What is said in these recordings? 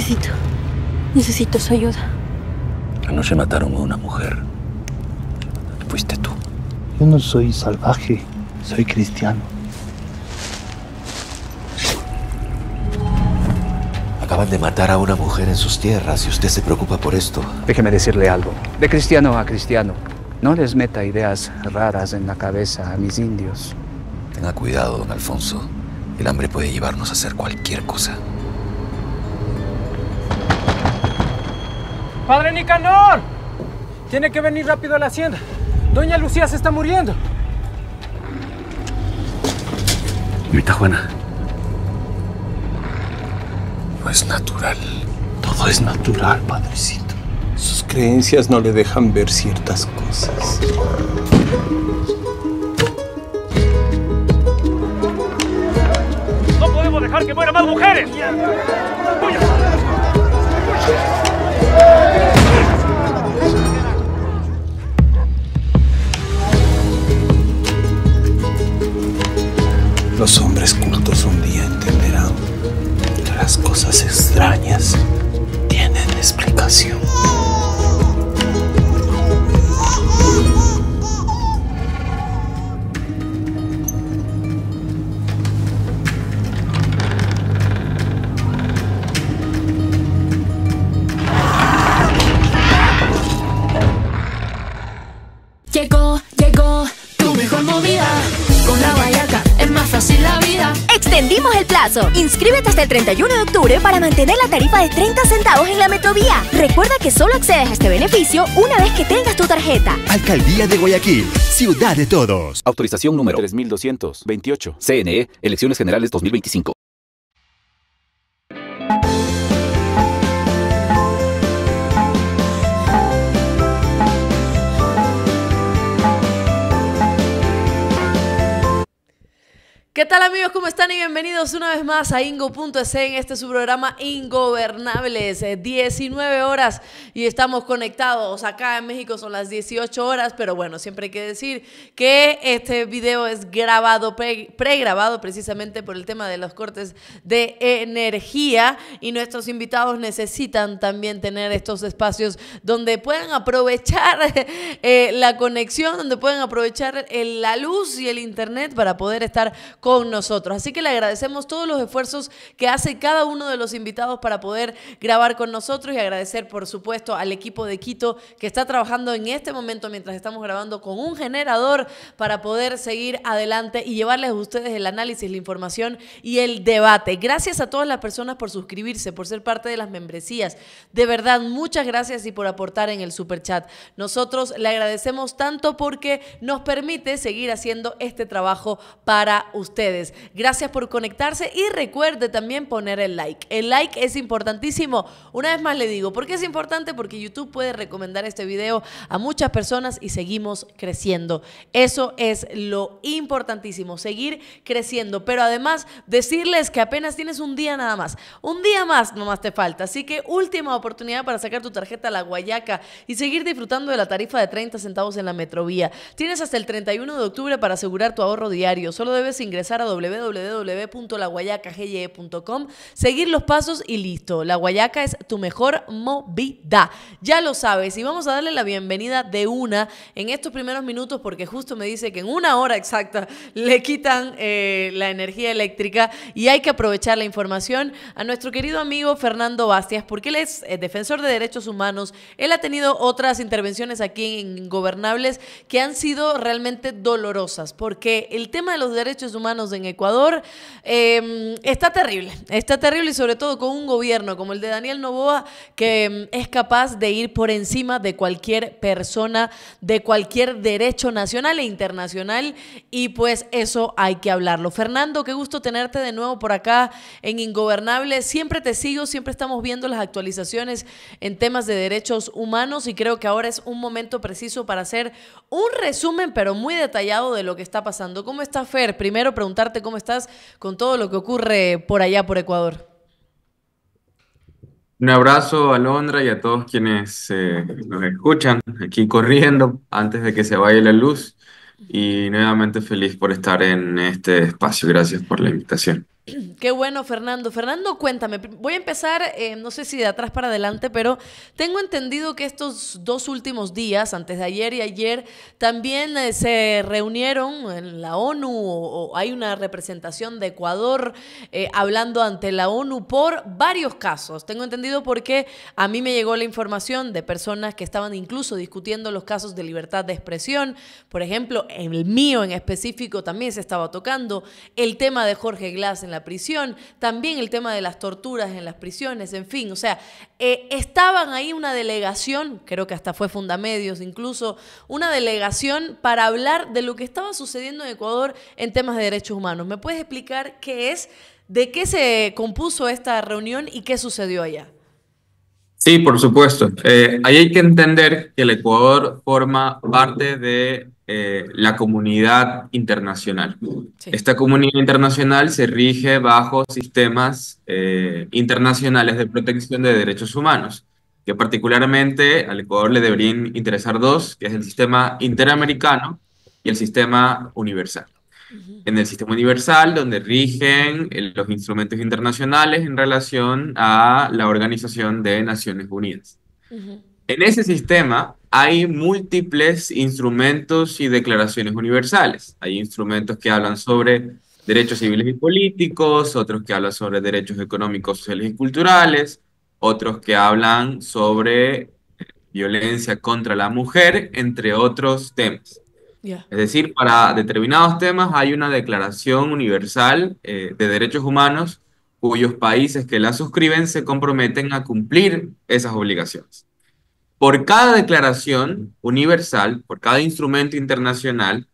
Necesito. Necesito su ayuda. se mataron a una mujer. Fuiste tú. Yo no soy salvaje, soy cristiano. Acaban de matar a una mujer en sus tierras y usted se preocupa por esto. Déjeme decirle algo. De cristiano a cristiano, no les meta ideas raras en la cabeza a mis indios. Tenga cuidado, don Alfonso. El hambre puede llevarnos a hacer cualquier cosa. ¡Padre Nicanor! Tiene que venir rápido a la hacienda. Doña Lucía se está muriendo. Mita Juana. No es natural. Todo es natural, padrecito. Sus creencias no le dejan ver ciertas cosas. ¡No podemos dejar que mueran más mujeres! Los hombres cultos un día entenderán que las cosas extrañas tienen explicación. Inscríbete hasta el 31 de octubre para mantener la tarifa de 30 centavos en la Metrovía. Recuerda que solo accedes a este beneficio una vez que tengas tu tarjeta. Alcaldía de Guayaquil, ciudad de todos. Autorización número 3228. CNE, Elecciones Generales 2025. tal amigos? ¿Cómo están? Y bienvenidos una vez más a Ingo.es en este su programa Ingobernables. 19 eh, horas y estamos conectados. Acá en México son las 18 horas, pero bueno, siempre hay que decir que este video es grabado, pregrabado precisamente por el tema de los cortes de energía y nuestros invitados necesitan también tener estos espacios donde puedan aprovechar eh, la conexión, donde puedan aprovechar eh, la luz y el internet para poder estar con nosotros. Así que le agradecemos todos los esfuerzos que hace cada uno de los invitados para poder grabar con nosotros y agradecer, por supuesto, al equipo de Quito que está trabajando en este momento mientras estamos grabando con un generador para poder seguir adelante y llevarles a ustedes el análisis, la información y el debate. Gracias a todas las personas por suscribirse, por ser parte de las membresías. De verdad, muchas gracias y por aportar en el Superchat. Nosotros le agradecemos tanto porque nos permite seguir haciendo este trabajo para ustedes. Gracias por conectarse y recuerde también poner el like. El like es importantísimo. Una vez más le digo, ¿por qué es importante? Porque YouTube puede recomendar este video a muchas personas y seguimos creciendo. Eso es lo importantísimo, seguir creciendo. Pero además decirles que apenas tienes un día nada más. Un día más nomás te falta. Así que última oportunidad para sacar tu tarjeta a la Guayaca y seguir disfrutando de la tarifa de 30 centavos en la metrovía. Tienes hasta el 31 de octubre para asegurar tu ahorro diario. Solo debes ingresar www.laguayacagye.com, seguir los pasos y listo. La Guayaca es tu mejor movida. Ya lo sabes. Y vamos a darle la bienvenida de una en estos primeros minutos porque justo me dice que en una hora exacta le quitan eh, la energía eléctrica y hay que aprovechar la información a nuestro querido amigo Fernando Bastias porque él es eh, defensor de derechos humanos. Él ha tenido otras intervenciones aquí en Ingobernables que han sido realmente dolorosas porque el tema de los derechos humanos en Ecuador. Em, está terrible, está terrible y sobre todo con un gobierno como el de Daniel Novoa que em, es capaz de ir por encima de cualquier persona, de cualquier derecho nacional e internacional y pues eso hay que hablarlo. Fernando, qué gusto tenerte de nuevo por acá en Ingobernable. Siempre te sigo, siempre estamos viendo las actualizaciones en temas de derechos humanos y creo que ahora es un momento preciso para hacer un resumen, pero muy detallado de lo que está pasando. ¿Cómo está Fer? Primero pregunta contarte cómo estás con todo lo que ocurre por allá, por Ecuador. Un abrazo a Londra y a todos quienes eh, nos escuchan aquí corriendo antes de que se vaya la luz. Y nuevamente feliz por estar en este espacio. Gracias por la invitación. Qué bueno, Fernando. Fernando, cuéntame. Voy a empezar, eh, no sé si de atrás para adelante, pero tengo entendido que estos dos últimos días, antes de ayer y ayer, también eh, se reunieron en la ONU o, hay una representación de Ecuador eh, hablando ante la ONU por varios casos. Tengo entendido porque a mí me llegó la información de personas que estaban incluso discutiendo los casos de libertad de expresión. Por ejemplo, el mío en específico también se estaba tocando el tema de Jorge Glass en la prisión, también el tema de las torturas en las prisiones, en fin, o sea, eh, estaban ahí una delegación, creo que hasta fue Fundamedios incluso, una delegación para hablar de lo que estaba sucediendo en Ecuador en temas de derechos humanos. ¿Me puedes explicar qué es, de qué se compuso esta reunión y qué sucedió allá? Sí, por supuesto. Eh, ahí hay que entender que el Ecuador forma parte de eh, la comunidad internacional. Esta comunidad internacional se rige bajo sistemas eh, internacionales de protección de derechos humanos, que particularmente al Ecuador le deberían interesar dos, que es el sistema interamericano y el sistema universal. En el sistema universal, donde rigen eh, los instrumentos internacionales en relación a la Organización de Naciones Unidas. En ese sistema hay múltiples instrumentos y declaraciones universales. Hay instrumentos que hablan sobre derechos civiles y políticos, otros que hablan sobre derechos económicos, sociales y culturales, otros que hablan sobre violencia contra la mujer, entre otros temas. Es decir, para determinados temas hay una declaración universal eh, de derechos humanos cuyos países que la suscriben se comprometen a cumplir esas obligaciones. Por cada declaración universal, por cada instrumento internacional,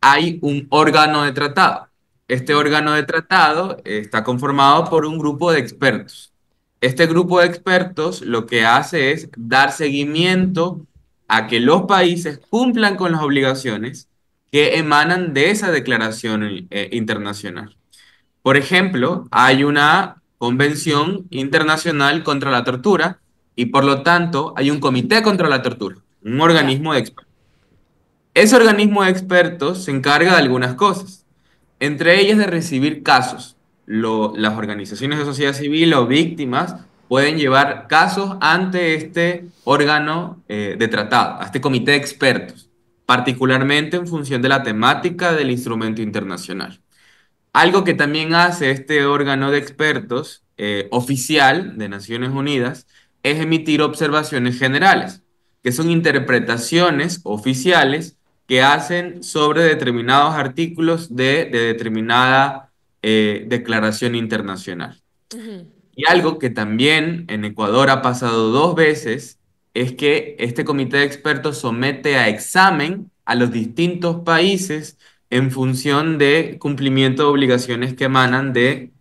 hay un órgano de tratado. Este órgano de tratado está conformado por un grupo de expertos. Este grupo de expertos lo que hace es dar seguimiento a que los países cumplan con las obligaciones que emanan de esa declaración eh, internacional. Por ejemplo, hay una convención internacional contra la tortura y por lo tanto hay un comité contra la tortura, un organismo de expertos. Ese organismo de expertos se encarga de algunas cosas, entre ellas de recibir casos. las organizaciones de sociedad civil o víctimas pueden llevar casos ante este órgano eh, de tratado, a este comité de expertos, particularmente en función de la temática del instrumento internacional. Algo que también hace este órgano de expertos eh, oficial de Naciones Unidas es emitir observaciones generales, que son interpretaciones oficiales que hacen sobre determinados artículos de, determinada eh, declaración internacional. Y algo que también en Ecuador ha pasado dos veces es que este comité de expertos somete a examen a los distintos países en función de cumplimiento de obligaciones que emanan de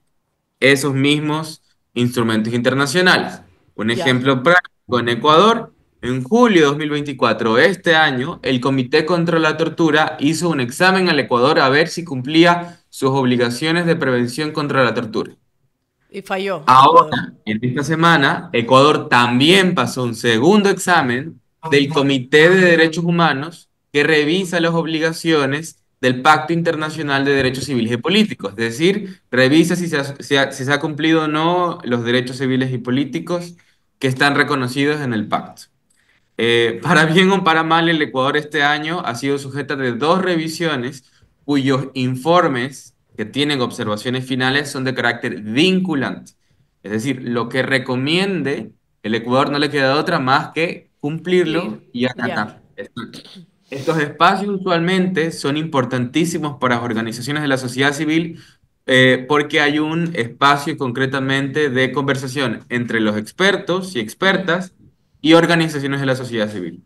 esos mismos instrumentos internacionales. Un ejemplo práctico, en Ecuador, en julio de 2024, este año, el Comité contra la Tortura hizo un examen al Ecuador a ver si cumplía sus obligaciones de prevención contra la tortura. Y falló. Ahora, en esta semana, Ecuador también pasó un segundo examen del Comité de Derechos Humanos que revisa las obligaciones del Pacto Internacional de Derechos Civiles y Políticos, es decir, revisa si se ha, cumplido o no los derechos civiles y políticos que están reconocidos en el pacto. Eh, para bien o para mal, el Ecuador este año ha sido sujeta de dos revisiones cuyos informes que tienen observaciones finales son de carácter vinculante. Es decir, lo que recomiende el Ecuador no le queda otra más que cumplirlo y acatar. Estos espacios usualmente son importantísimos para las organizaciones de la sociedad civil eh, porque hay un espacio concretamente de conversación entre los expertos y expertas y organizaciones de la sociedad civil.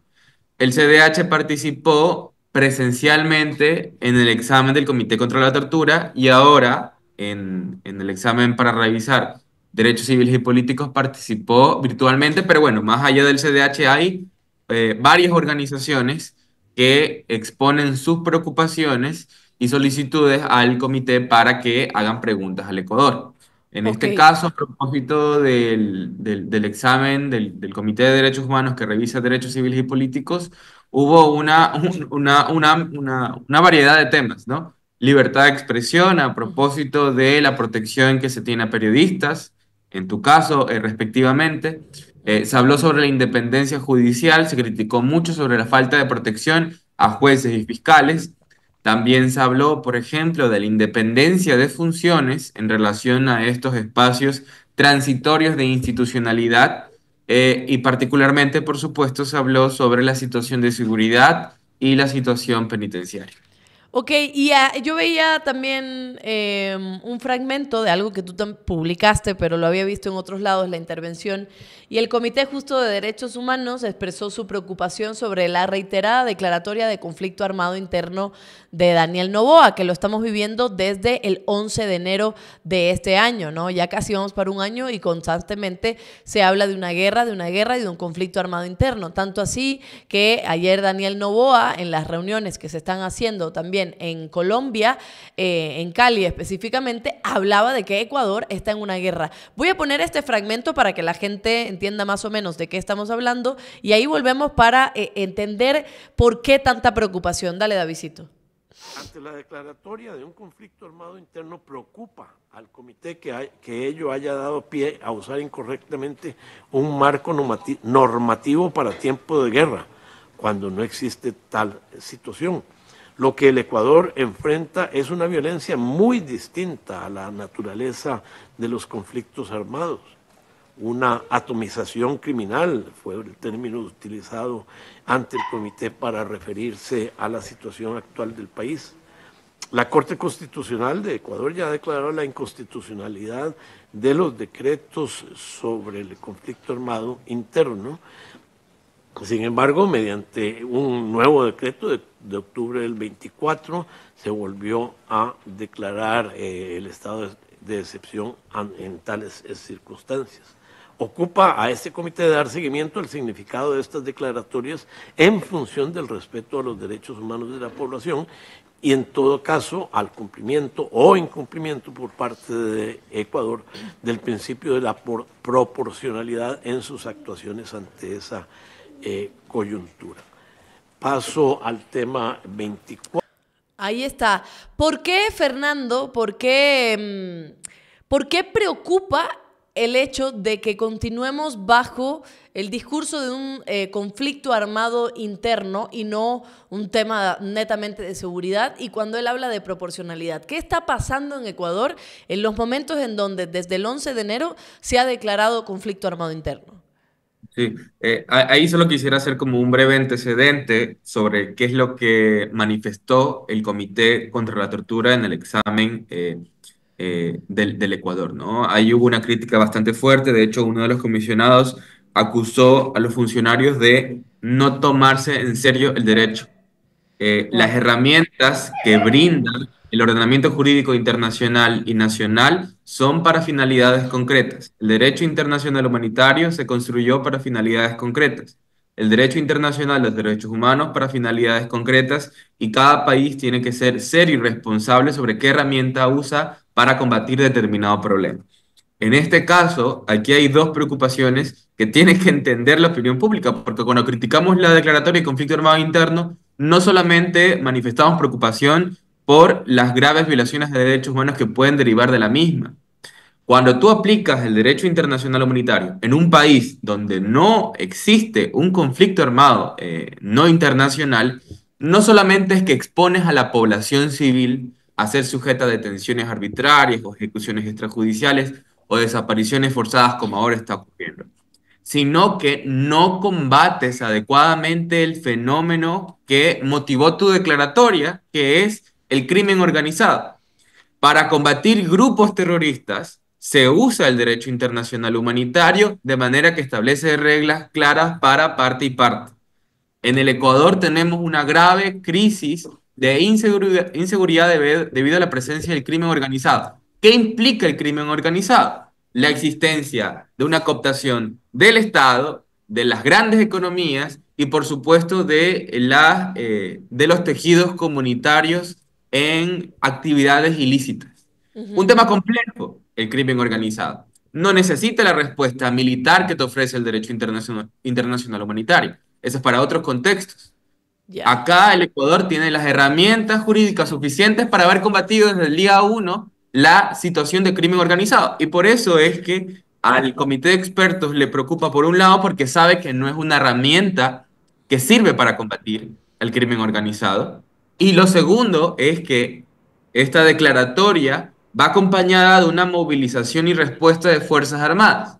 El CDH participó presencialmente en el examen del Comité contra la Tortura y ahora en, el examen para revisar derechos civiles y políticos participó virtualmente, pero bueno, más allá del CDH hay eh, varias organizaciones que exponen sus preocupaciones y solicitudes al comité para que hagan preguntas al Ecuador. En este caso, a propósito del, del, examen del, Comité de Derechos Humanos que revisa derechos civiles y políticos, hubo una, una, una, una variedad de temas, ¿no? Libertad de expresión a propósito de la protección que se tiene a periodistas, en tu caso, eh, respectivamente. Eh, se habló sobre la independencia judicial, se criticó mucho sobre la falta de protección a jueces y fiscales. También se habló, por ejemplo, de la independencia de funciones en relación a estos espacios transitorios de institucionalidad eh, y particularmente, por supuesto, se habló sobre la situación de seguridad y la situación penitenciaria. Ok, y ah, yo veía también em, un fragmento de algo que tú publicaste, pero lo había visto en otros lados, la intervención, y el Comité Justo de Derechos Humanos expresó su preocupación sobre la reiterada declaratoria de conflicto armado interno de Daniel Novoa, que lo estamos viviendo desde el 11 de enero de este año, ¿no? Ya casi vamos para un año y constantemente se habla de una guerra, de una guerra y de un conflicto armado interno, tanto así que ayer Daniel Novoa, en las reuniones que se están haciendo también, en Colombia, eh, en Cali específicamente, hablaba de que Ecuador está en una guerra. Voy a poner este fragmento para que la gente entienda más o menos de qué estamos hablando y ahí volvemos para eh, entender por qué tanta preocupación. Dale, Davidito. Ante la declaratoria de un conflicto armado interno preocupa al comité que, que ello haya dado pie a usar incorrectamente un marco normativo para tiempo de guerra, cuando no existe tal situación. Lo que el Ecuador enfrenta es una violencia muy distinta a la naturaleza de los conflictos armados. Una atomización criminal fue el término utilizado ante el comité para referirse a la situación actual del país. La Corte Constitucional de Ecuador ya ha declarado la inconstitucionalidad de los decretos sobre el conflicto armado interno sin embargo, mediante un nuevo decreto de, octubre del 24, se volvió a declarar eh, el estado de, excepción en tales eh, circunstancias. Ocupa a este comité de dar seguimiento al significado de estas declaratorias en función del respeto a los derechos humanos de la población y en todo caso al cumplimiento o incumplimiento por parte de Ecuador del principio de la proporcionalidad en sus actuaciones ante esa eh, coyuntura. Paso al tema 24. Ahí está. ¿Por qué, Fernando? ¿Por qué, mm, por qué preocupa el hecho de que continuemos bajo el discurso de un eh, conflicto armado interno y no un tema netamente de seguridad. Y cuando él habla de proporcionalidad, ¿qué está pasando en Ecuador en los momentos en donde desde el 11 de enero se ha declarado conflicto armado interno? Sí, eh, ahí solo quisiera hacer como un breve antecedente sobre qué es lo que manifestó el Comité contra la Tortura en el examen eh, eh, del, del, Ecuador. ¿no? Ahí hubo una crítica bastante fuerte, de hecho uno de los comisionados acusó a los funcionarios de no tomarse en serio el derecho. las herramientas que brindan el ordenamiento jurídico internacional y nacional son para finalidades concretas. El derecho internacional humanitario se construyó para finalidades concretas. El derecho internacional de los derechos humanos para finalidades concretas y cada país tiene que ser serio y responsable sobre qué herramienta usa para combatir determinado problema. En este caso, aquí hay dos preocupaciones que tiene que entender la opinión pública, porque cuando criticamos la declaratoria de conflicto armado interno, no solamente manifestamos preocupación por las graves violaciones de derechos humanos que pueden derivar de la misma. Cuando tú aplicas el derecho internacional humanitario en un país donde no existe un conflicto armado eh, no internacional, no solamente es que expones a la población civil a ser sujeta a detenciones arbitrarias o ejecuciones extrajudiciales o desapariciones forzadas como ahora está ocurriendo, sino que no combates adecuadamente el fenómeno que motivó tu declaratoria, que es el crimen organizado. Para combatir grupos terroristas se usa el derecho internacional humanitario de manera que establece reglas claras para parte y parte. En el Ecuador tenemos una grave crisis de inseguridad, debido a la presencia del crimen organizado. ¿Qué implica el crimen organizado? La existencia de una cooptación del Estado, de las grandes economías y por supuesto de eh, los tejidos comunitarios en actividades ilícitas. Un tema complejo, el crimen organizado. No necesita la respuesta militar que te ofrece el derecho internacional, humanitario. Eso es para otros contextos. Acá el Ecuador tiene las herramientas jurídicas suficientes para haber combatido desde el día 1 la situación de crimen organizado. Y por eso es que al comité de expertos le preocupa por un lado porque sabe que no es una herramienta que sirve para combatir el crimen organizado, y lo segundo es que esta declaratoria va acompañada de una movilización y respuesta de Fuerzas Armadas,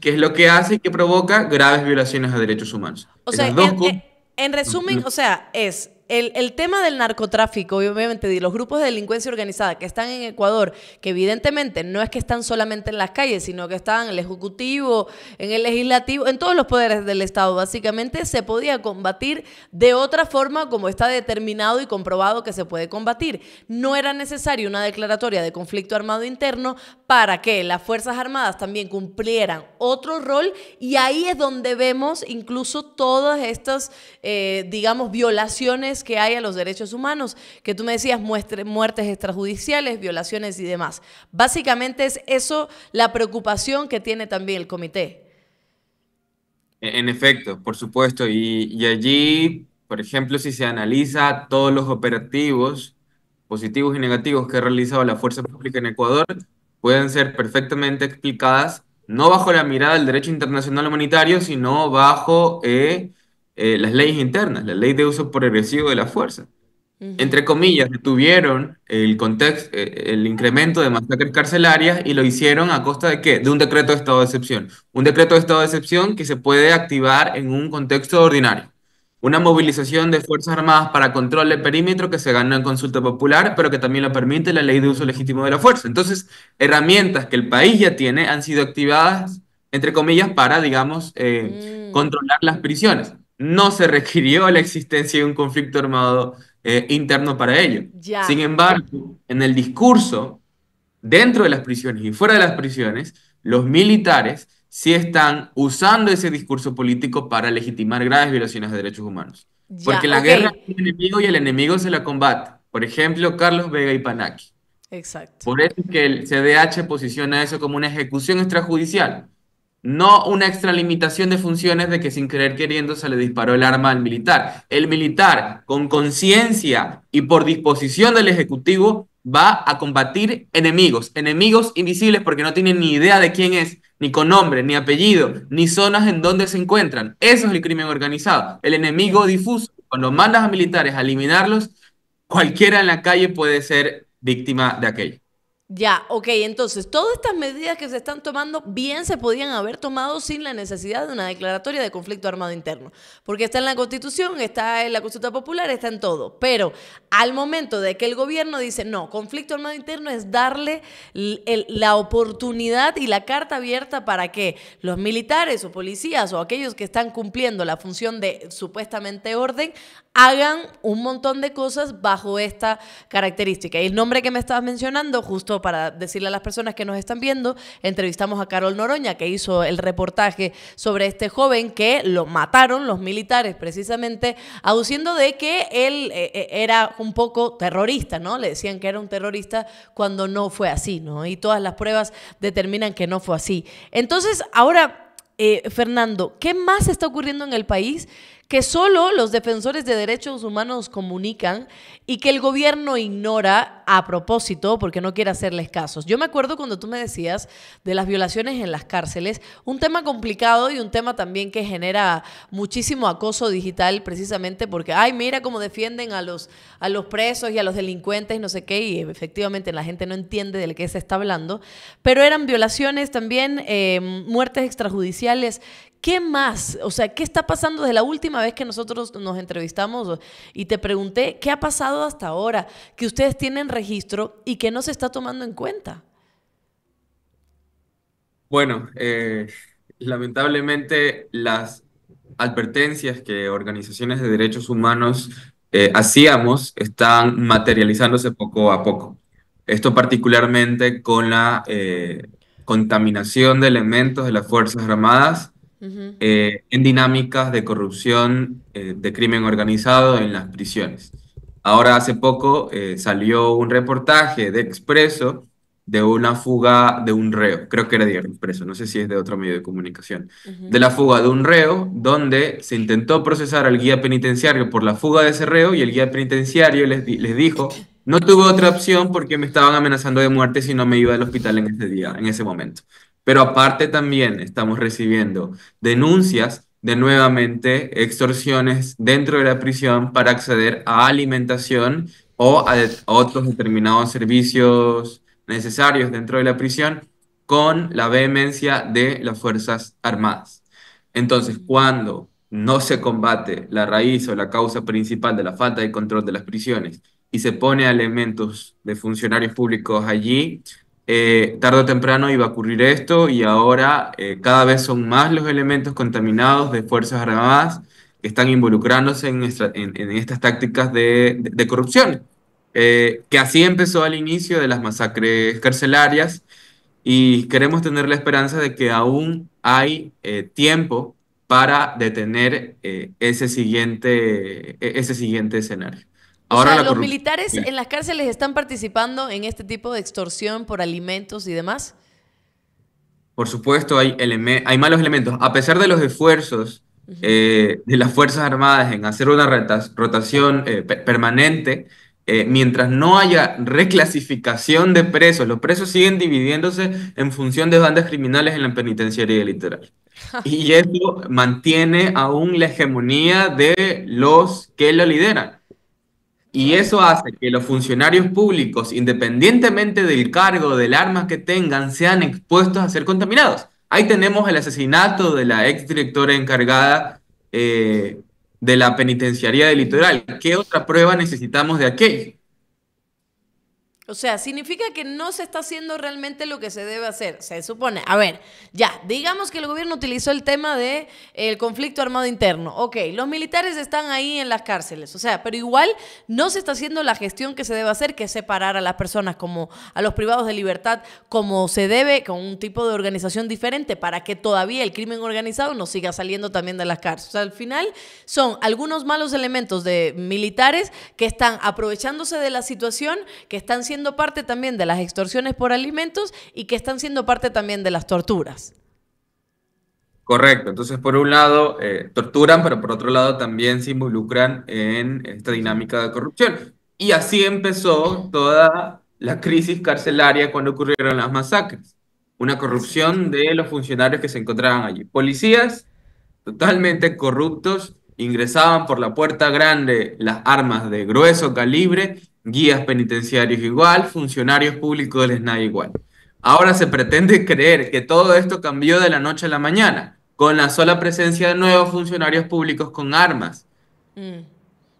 que es lo que hace y que provoca graves violaciones a derechos humanos. O sea, en, en, resumen, o sea, es el, tema del narcotráfico y obviamente de los grupos de delincuencia organizada que están en Ecuador, que evidentemente no es que están solamente en las calles, sino que están en el Ejecutivo, en el Legislativo, en todos los poderes del Estado, básicamente se podía combatir de otra forma como está determinado y comprobado que se puede combatir. No era necesaria una declaratoria de conflicto armado interno para que las Fuerzas Armadas también cumplieran otro rol y ahí es donde vemos incluso todas estas, eh, digamos, violaciones que hay a los derechos humanos, que tú me decías muertes extrajudiciales, violaciones y demás. Básicamente es eso la preocupación que tiene también el comité. E, en efecto, por supuesto. Y, allí, por ejemplo, si se analiza todos los operativos positivos y negativos que ha realizado la fuerza pública en Ecuador, pueden ser perfectamente explicadas no bajo la mirada del derecho internacional humanitario, sino bajo eh, eh, las leyes internas, la ley de uso progresivo de la fuerza. Entre comillas, detuvieron el, contexto, eh, el incremento de masacres carcelarias y lo hicieron a costa de qué? De un decreto de estado de excepción. Un decreto de estado de excepción que se puede activar en un contexto ordinario. Una movilización de Fuerzas Armadas para control de perímetro que se ganó en consulta popular, pero que también lo permite la ley de uso legítimo de la fuerza. Entonces, herramientas que el país ya tiene han sido activadas, entre comillas, para, digamos, eh, mm. controlar las prisiones no se requirió la existencia de un conflicto armado eh, interno para ello. Sin embargo, en el discurso, dentro de las prisiones y fuera de las prisiones, los militares sí están usando ese discurso político para legitimar graves violaciones de derechos humanos. Porque la guerra es un enemigo y el enemigo se la combate. Por ejemplo, Carlos Vega y Panaki. Exacto. Por eso que el CDH posiciona eso como una ejecución extrajudicial. No una extralimitación de funciones de que sin querer queriendo se le disparó el arma al militar. El militar, con conciencia y por disposición del Ejecutivo, va a combatir enemigos, enemigos invisibles porque no tienen ni idea de quién es, ni con nombre, ni apellido, ni zonas en donde se encuentran. Eso es el crimen organizado, el enemigo difuso. Cuando mandas a militares a eliminarlos, cualquiera en la calle puede ser víctima de aquello. Ya, ok, entonces todas estas medidas que se están tomando bien se podían haber tomado sin la necesidad de una declaratoria de conflicto armado interno, porque está en la Constitución, está en la Consulta Popular, está en todo, pero al momento de que el gobierno dice, no, conflicto armado interno es darle la oportunidad y la carta abierta para que los militares o policías o aquellos que están cumpliendo la función de supuestamente orden hagan un montón de cosas bajo esta característica. Y el nombre que me estabas mencionando, justo para decirle a las personas que nos están viendo, entrevistamos a Carol Noroña, que hizo el reportaje sobre este joven que lo mataron los militares precisamente, aduciendo de que él eh, eh, era un poco terrorista, ¿no? Le decían que era un terrorista cuando no fue así, ¿no? Y todas las pruebas determinan que no fue así. Entonces, ahora, eh, Fernando, ¿qué más está ocurriendo en el país? que solo los defensores de derechos humanos comunican y que el gobierno ignora a propósito porque no quiere hacerles casos. Yo me acuerdo cuando tú me decías de las violaciones en las cárceles, un tema complicado y un tema también que genera muchísimo acoso digital precisamente porque, ay, mira cómo defienden a los, a los presos y a los delincuentes, no sé qué, y efectivamente la gente no entiende de qué se está hablando, pero eran violaciones también, eh, muertes extrajudiciales ¿Qué más? O sea, ¿qué está pasando desde la última vez que nosotros nos entrevistamos y te pregunté qué ha pasado hasta ahora que ustedes tienen registro y que no se está tomando en cuenta? Bueno, eh, lamentablemente las advertencias que organizaciones de derechos humanos eh, hacíamos están materializándose poco a poco. Esto particularmente con la eh, contaminación de elementos de las Fuerzas Armadas eh, en dinámicas de corrupción, eh, de crimen organizado en las prisiones. Ahora hace poco eh, salió un reportaje de Expreso de una fuga de un reo, creo que era de Expreso, no sé si es de otro medio de comunicación, de la fuga de un reo donde se intentó procesar al guía penitenciario por la fuga de ese reo y el guía penitenciario les, les dijo no tuve otra opción porque me estaban amenazando de muerte si no me iba del hospital en ese día, en ese momento. Pero aparte también estamos recibiendo denuncias de nuevamente extorsiones dentro de la prisión para acceder a alimentación o a, otros determinados servicios necesarios dentro de la prisión con la vehemencia de las Fuerzas Armadas. Entonces, cuando no se combate la raíz o la causa principal de la falta de control de las prisiones y se pone a elementos de funcionarios públicos allí, eh, tarde o temprano iba a ocurrir esto y ahora eh, cada vez son más los elementos contaminados de Fuerzas Armadas que están involucrándose en, estas tácticas de, corrupción, eh, que así empezó al inicio de las masacres carcelarias y queremos tener la esperanza de que aún hay eh, tiempo para detener ese, siguiente, e-, ese siguiente escenario. Ahora o sea, los militares en las cárceles están participando en este tipo de extorsión por alimentos y demás. Por supuesto, hay, malos elementos. A pesar de los esfuerzos eh, de las Fuerzas Armadas en hacer una rotación eh, permanente, eh, mientras no haya reclasificación de presos, los presos siguen dividiéndose en función de bandas criminales en la penitenciaría literal. y eso mantiene aún la hegemonía de los que lo lideran. Y eso hace que los funcionarios públicos, independientemente del cargo, del arma que tengan, sean expuestos a ser contaminados. Ahí tenemos el asesinato de la exdirectora encargada eh, de la penitenciaría del litoral. ¿Qué otra prueba necesitamos de aquello? O sea, significa que no se está haciendo realmente lo que se debe hacer, se supone. A ver, ya, digamos que el gobierno utilizó el tema del eh, el conflicto armado interno. Ok, los militares están ahí en las cárceles, o sea, pero igual no se está haciendo la gestión que se debe hacer, que es separar a las personas como a los privados de libertad como se debe, con un tipo de organización diferente, para que todavía el crimen organizado no siga saliendo también de las cárceles. O sea, al final son algunos malos elementos de militares que están aprovechándose de la situación, que están siendo parte también de las extorsiones por alimentos y que están siendo parte también de las torturas. Correcto, entonces por un lado eh, torturan, pero por otro lado también se involucran en esta dinámica de corrupción. Y así empezó toda la crisis carcelaria cuando ocurrieron las masacres. Una corrupción de los funcionarios que se encontraban allí. Policías totalmente corruptos ingresaban por la puerta grande las armas de grueso calibre guías penitenciarios igual, funcionarios públicos les igual. Ahora se pretende creer que todo esto cambió de la noche a la mañana, con la sola presencia de nuevos funcionarios públicos con armas. Mm,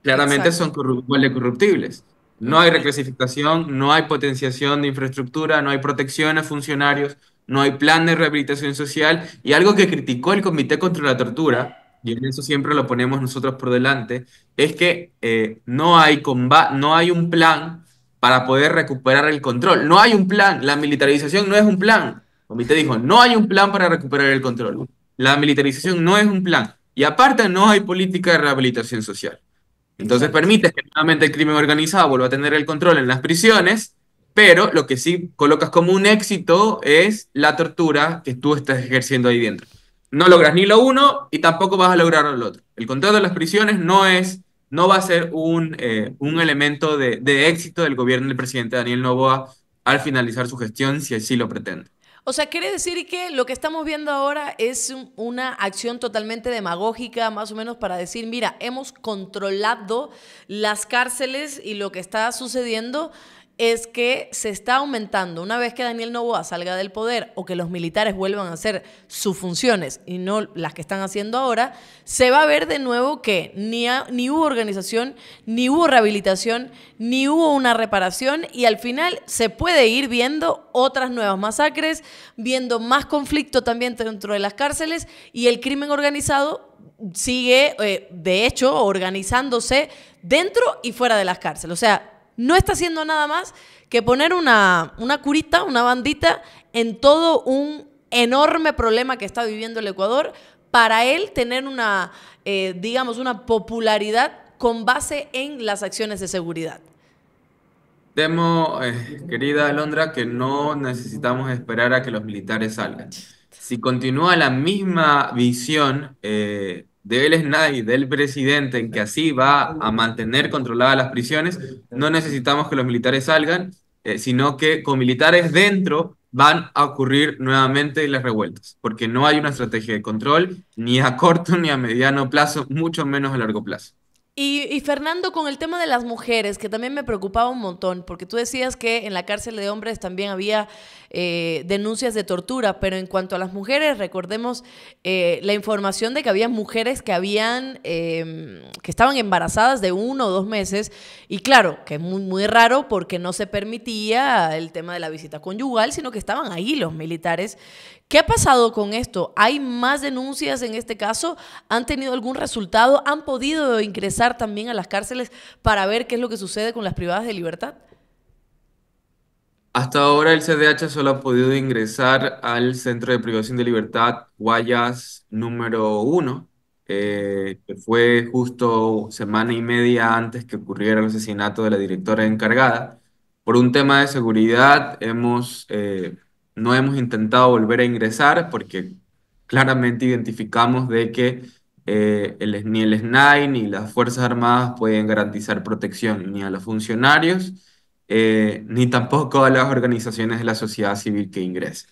Claramente son corruptibles. No hay reclasificación, no hay potenciación de infraestructura, no hay protección a funcionarios, no hay plan de rehabilitación social. Y algo que criticó el Comité contra la Tortura y eso siempre lo ponemos nosotros por delante, es que eh, no, hay no hay un plan para poder recuperar el control. No hay un plan, la militarización no es un plan. como comité dijo, no hay un plan para recuperar el control. La militarización no es un plan. Y aparte no hay política de rehabilitación social. Entonces permites que nuevamente el crimen organizado vuelva a tener el control en las prisiones, pero lo que sí colocas como un éxito es la tortura que tú estás ejerciendo ahí dentro no logras ni lo uno y tampoco vas a lograr lo otro. El control de las prisiones no es, no va a ser un, eh, un elemento de, de, éxito del gobierno del presidente Daniel Novoa al finalizar su gestión, si así lo pretende. O sea, quiere decir que lo que estamos viendo ahora es una acción totalmente demagógica, más o menos para decir, mira, hemos controlado las cárceles y lo que está sucediendo es que se está aumentando una vez que Daniel Novoa salga del poder o que los militares vuelvan a hacer sus funciones y no las que están haciendo ahora, se va a ver de nuevo que ni, ni hubo organización, ni hubo rehabilitación, ni hubo una reparación y al final se puede ir viendo otras nuevas masacres, viendo más conflicto también dentro de las cárceles y el crimen organizado sigue, eh, de hecho, organizándose dentro y fuera de las cárceles. O sea, no está haciendo nada más que poner una, curita, una bandita en todo un enorme problema que está viviendo el Ecuador para él tener una, eh, digamos, una popularidad con base en las acciones de seguridad. Temo, eh, querida Alondra, que no necesitamos esperar a que los militares salgan. Si continúa la misma visión, eh, del SNAI, del presidente, en que así va a mantener controladas las prisiones, no necesitamos que los militares salgan, eh, sino que con militares dentro van a ocurrir nuevamente las revueltas, porque no hay una estrategia de control ni a corto ni a mediano plazo, mucho menos a largo plazo. y, Fernando, con el tema de las mujeres, que también me preocupaba un montón, porque tú decías que en la cárcel de hombres también había eh, denuncias de tortura, pero en cuanto a las mujeres, recordemos eh, la información de que había mujeres que habían, em, que estaban embarazadas de uno o dos meses, y claro, que es muy, muy raro porque no se permitía el tema de la visita conyugal, sino que estaban ahí los militares. ¿Qué ha pasado con esto? ¿Hay más denuncias en este caso? ¿Han tenido algún resultado? ¿Han podido ingresar también a las cárceles para ver qué es lo que sucede con las privadas de libertad? Hasta ahora el CDH solo ha podido ingresar al Centro de Privación de Libertad Guayas número 1, eh, que fue justo semana y media antes que ocurriera el asesinato de la directora encargada. Por un tema de seguridad eh, no hemos intentado volver a ingresar porque claramente identificamos de que eh, el, ni el SNAI ni las Fuerzas Armadas pueden garantizar protección ni a los funcionarios eh, ni tampoco a las organizaciones de la sociedad civil que ingresen.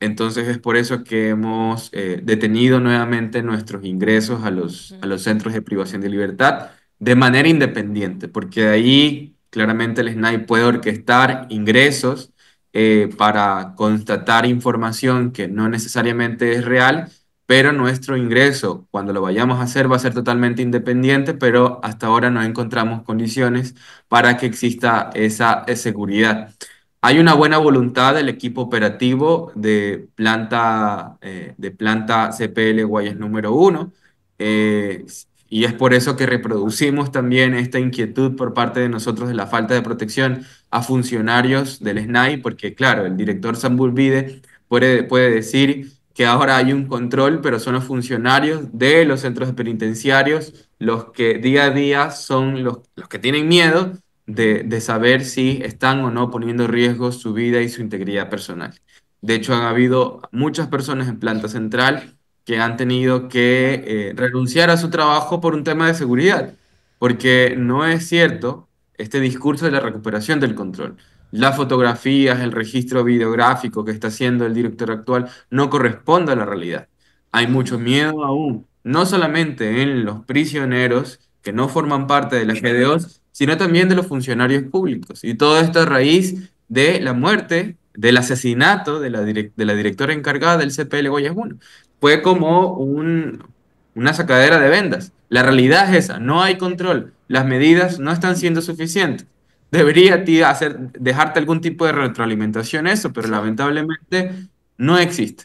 Entonces es por eso que hemos eh, detenido nuevamente nuestros ingresos a los, a los centros de privación de libertad de manera independiente, porque de ahí claramente el SNAI puede orquestar ingresos eh, para constatar información que no necesariamente es real pero nuestro ingreso cuando lo vayamos a hacer va a ser totalmente independiente, pero hasta ahora no encontramos condiciones para que exista esa seguridad. Hay una buena voluntad del equipo operativo de planta, eh, de planta CPL Guayas número uno, eh, y es por eso que reproducimos también esta inquietud por parte de nosotros de la falta de protección a funcionarios del SNAI, porque claro, el director Sambulvide puede, puede decir que ahora hay un control, pero son los funcionarios de los centros penitenciarios los que día a día son los, los que tienen miedo de, de, saber si están o no poniendo en riesgo su vida y su integridad personal. De hecho, han habido muchas personas en planta central que han tenido que eh, renunciar a su trabajo por un tema de seguridad, porque no es cierto este discurso de la recuperación del control las fotografías, el registro videográfico que está haciendo el director actual no corresponde a la realidad. Hay mucho miedo aún, no solamente en los prisioneros que no forman parte de las GDO, sino también de los funcionarios públicos. Y todo esto a raíz de la muerte, del asesinato de la, directora encargada del CPL Goyas 1. Fue como una sacadera de vendas. La realidad es esa, no hay control, las medidas no están siendo suficientes debería hacer, dejarte algún tipo de retroalimentación eso, pero lamentablemente no existe.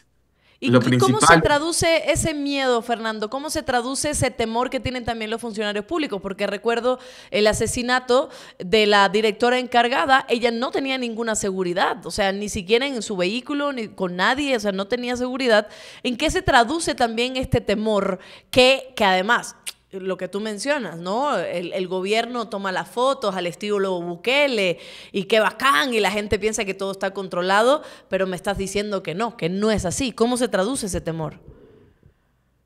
¿Y, cómo se traduce ese miedo, Fernando? ¿Cómo se traduce ese temor que tienen también los funcionarios públicos? Porque recuerdo el asesinato de la directora encargada, ella no tenía ninguna seguridad, o sea, ni siquiera en su vehículo, ni con nadie, o sea, no tenía seguridad. ¿En qué se traduce también este temor que, que además lo que tú mencionas, ¿no? El, gobierno toma las fotos al estilo Bukele y que bacán y la gente piensa que todo está controlado, pero me estás diciendo que no, que no es así. ¿Cómo se traduce ese temor?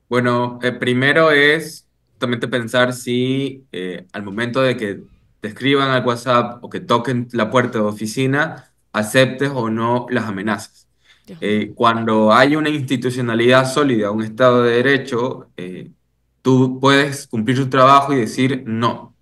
Bueno, eh, primero es también pensar si eh, al momento de que te escriban al WhatsApp o que toquen la puerta de oficina, aceptes o no las amenazas. Eh, cuando hay una institucionalidad sólida, un Estado de Derecho, eh, tú puedes cumplir tu trabajo y decir no.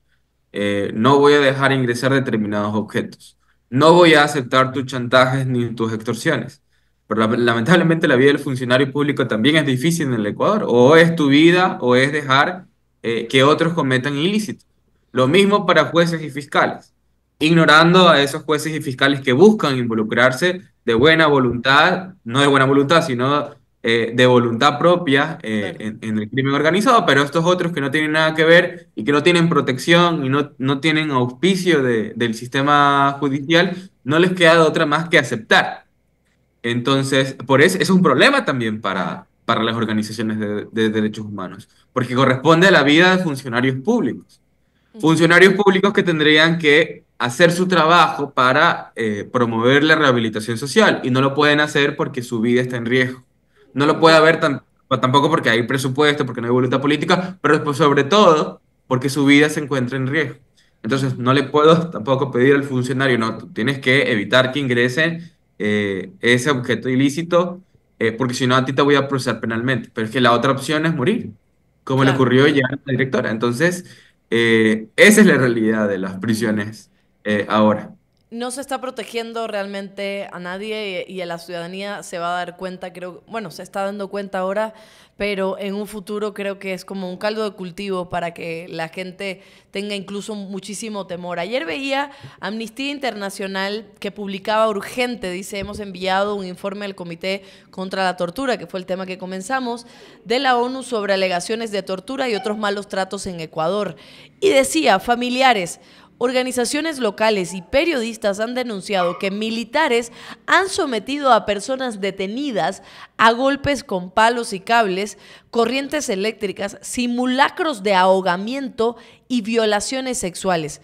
Eh, no voy a dejar ingresar determinados objetos. No voy a aceptar tus chantajes ni tus extorsiones. Pero lamentablemente la vida del funcionario público también es difícil en el Ecuador. O es tu vida o es dejar eh, que otros cometan ilícitos. Lo mismo para jueces y fiscales. Ignorando a esos jueces y fiscales que buscan involucrarse de buena voluntad, no de buena voluntad, sino eh, de voluntad propia eh, en, el crimen organizado, pero estos otros que no tienen nada que ver y que no tienen protección y no, no tienen auspicio del sistema judicial, no les queda otra más que aceptar. Entonces, por eso es un problema también para, para las organizaciones de, derechos humanos, porque corresponde a la vida de funcionarios públicos. Funcionarios públicos que tendrían que hacer su trabajo para eh, promover la rehabilitación social y no lo pueden hacer porque su vida está en riesgo. No lo puede haber pues, tampoco porque hay presupuesto, porque no hay voluntad política, pero pues, sobre todo porque su vida se encuentra en riesgo. Entonces, no le puedo tampoco pedir al funcionario, no, tú tienes que evitar que ingrese eh, ese objeto ilícito, eh, porque si no a ti te voy a procesar penalmente. Pero es que la otra opción es morir, como le ocurrió ya a la directora. Entonces, eh, esa es la realidad de las prisiones ahora no se está protegiendo realmente a nadie y, a la ciudadanía se va a dar cuenta, creo, bueno, se está dando cuenta ahora, pero en un futuro creo que es como un caldo de cultivo para que la gente tenga incluso muchísimo temor. Ayer veía Amnistía Internacional que publicaba urgente, dice, hemos enviado un informe al Comité contra la Tortura, que fue el tema que comenzamos, de la ONU sobre alegaciones de tortura y otros malos tratos en Ecuador. Y decía, familiares, Organizaciones locales y periodistas han denunciado que militares han sometido a personas detenidas a golpes con palos y cables, corrientes eléctricas, simulacros de ahogamiento y violaciones sexuales.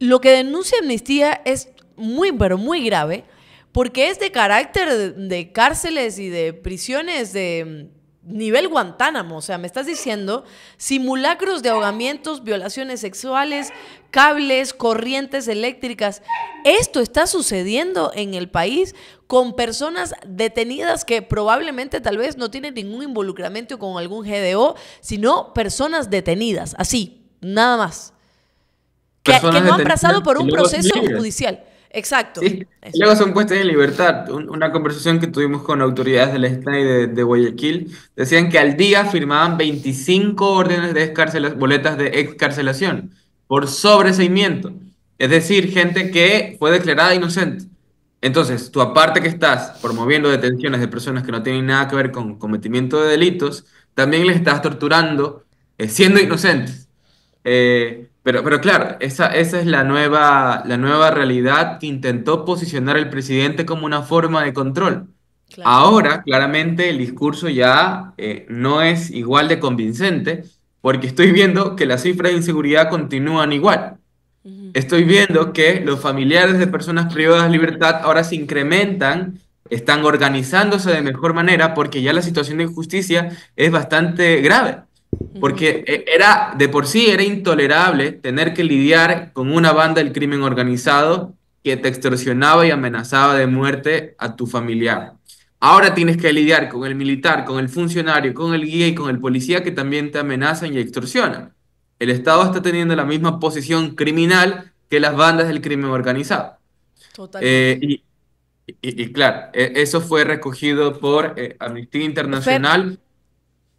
Lo que denuncia Amnistía es muy, pero muy grave, porque es de carácter de, cárceles y de prisiones de nivel Guantánamo. O sea, me estás diciendo simulacros de ahogamientos, violaciones sexuales, cables, corrientes eléctricas. Esto está sucediendo en el país con personas detenidas que probablemente tal vez no tienen ningún involucramiento con algún GDO, sino personas detenidas, así, nada más. Que, no han pasado por un proceso judicial. Exacto. Y luego son cuestiones de libertad. una conversación que tuvimos con autoridades del Estado y de, Guayaquil decían que al día firmaban 25 órdenes de boletas de excarcelación por sobreseimiento. Es decir, gente que fue declarada inocente. Entonces, tú aparte que estás promoviendo detenciones de personas que no tienen nada que ver con cometimiento de delitos, también les estás torturando eh, siendo inocentes. Eh, pero, pero claro, esa, esa es la nueva, la nueva realidad que intentó posicionar el presidente como una forma de control. Ahora, claramente, el discurso ya eh, no es igual de convincente porque estoy viendo que las cifras de inseguridad continúan igual. Estoy viendo que los familiares de personas privadas de libertad ahora se incrementan, están organizándose de mejor manera porque ya la situación de injusticia es bastante grave. Porque eh, era, de por sí era intolerable tener que lidiar con una banda del crimen organizado que te extorsionaba y amenazaba de muerte a tu familiar. Ahora tienes que lidiar con el militar, con el funcionario, con el guía y con el policía que también te amenazan y extorsionan. El Estado está teniendo la misma posición criminal que las bandas del crimen organizado. Eh, y, claro, e, eso fue recogido por eh, Amnistía Internacional.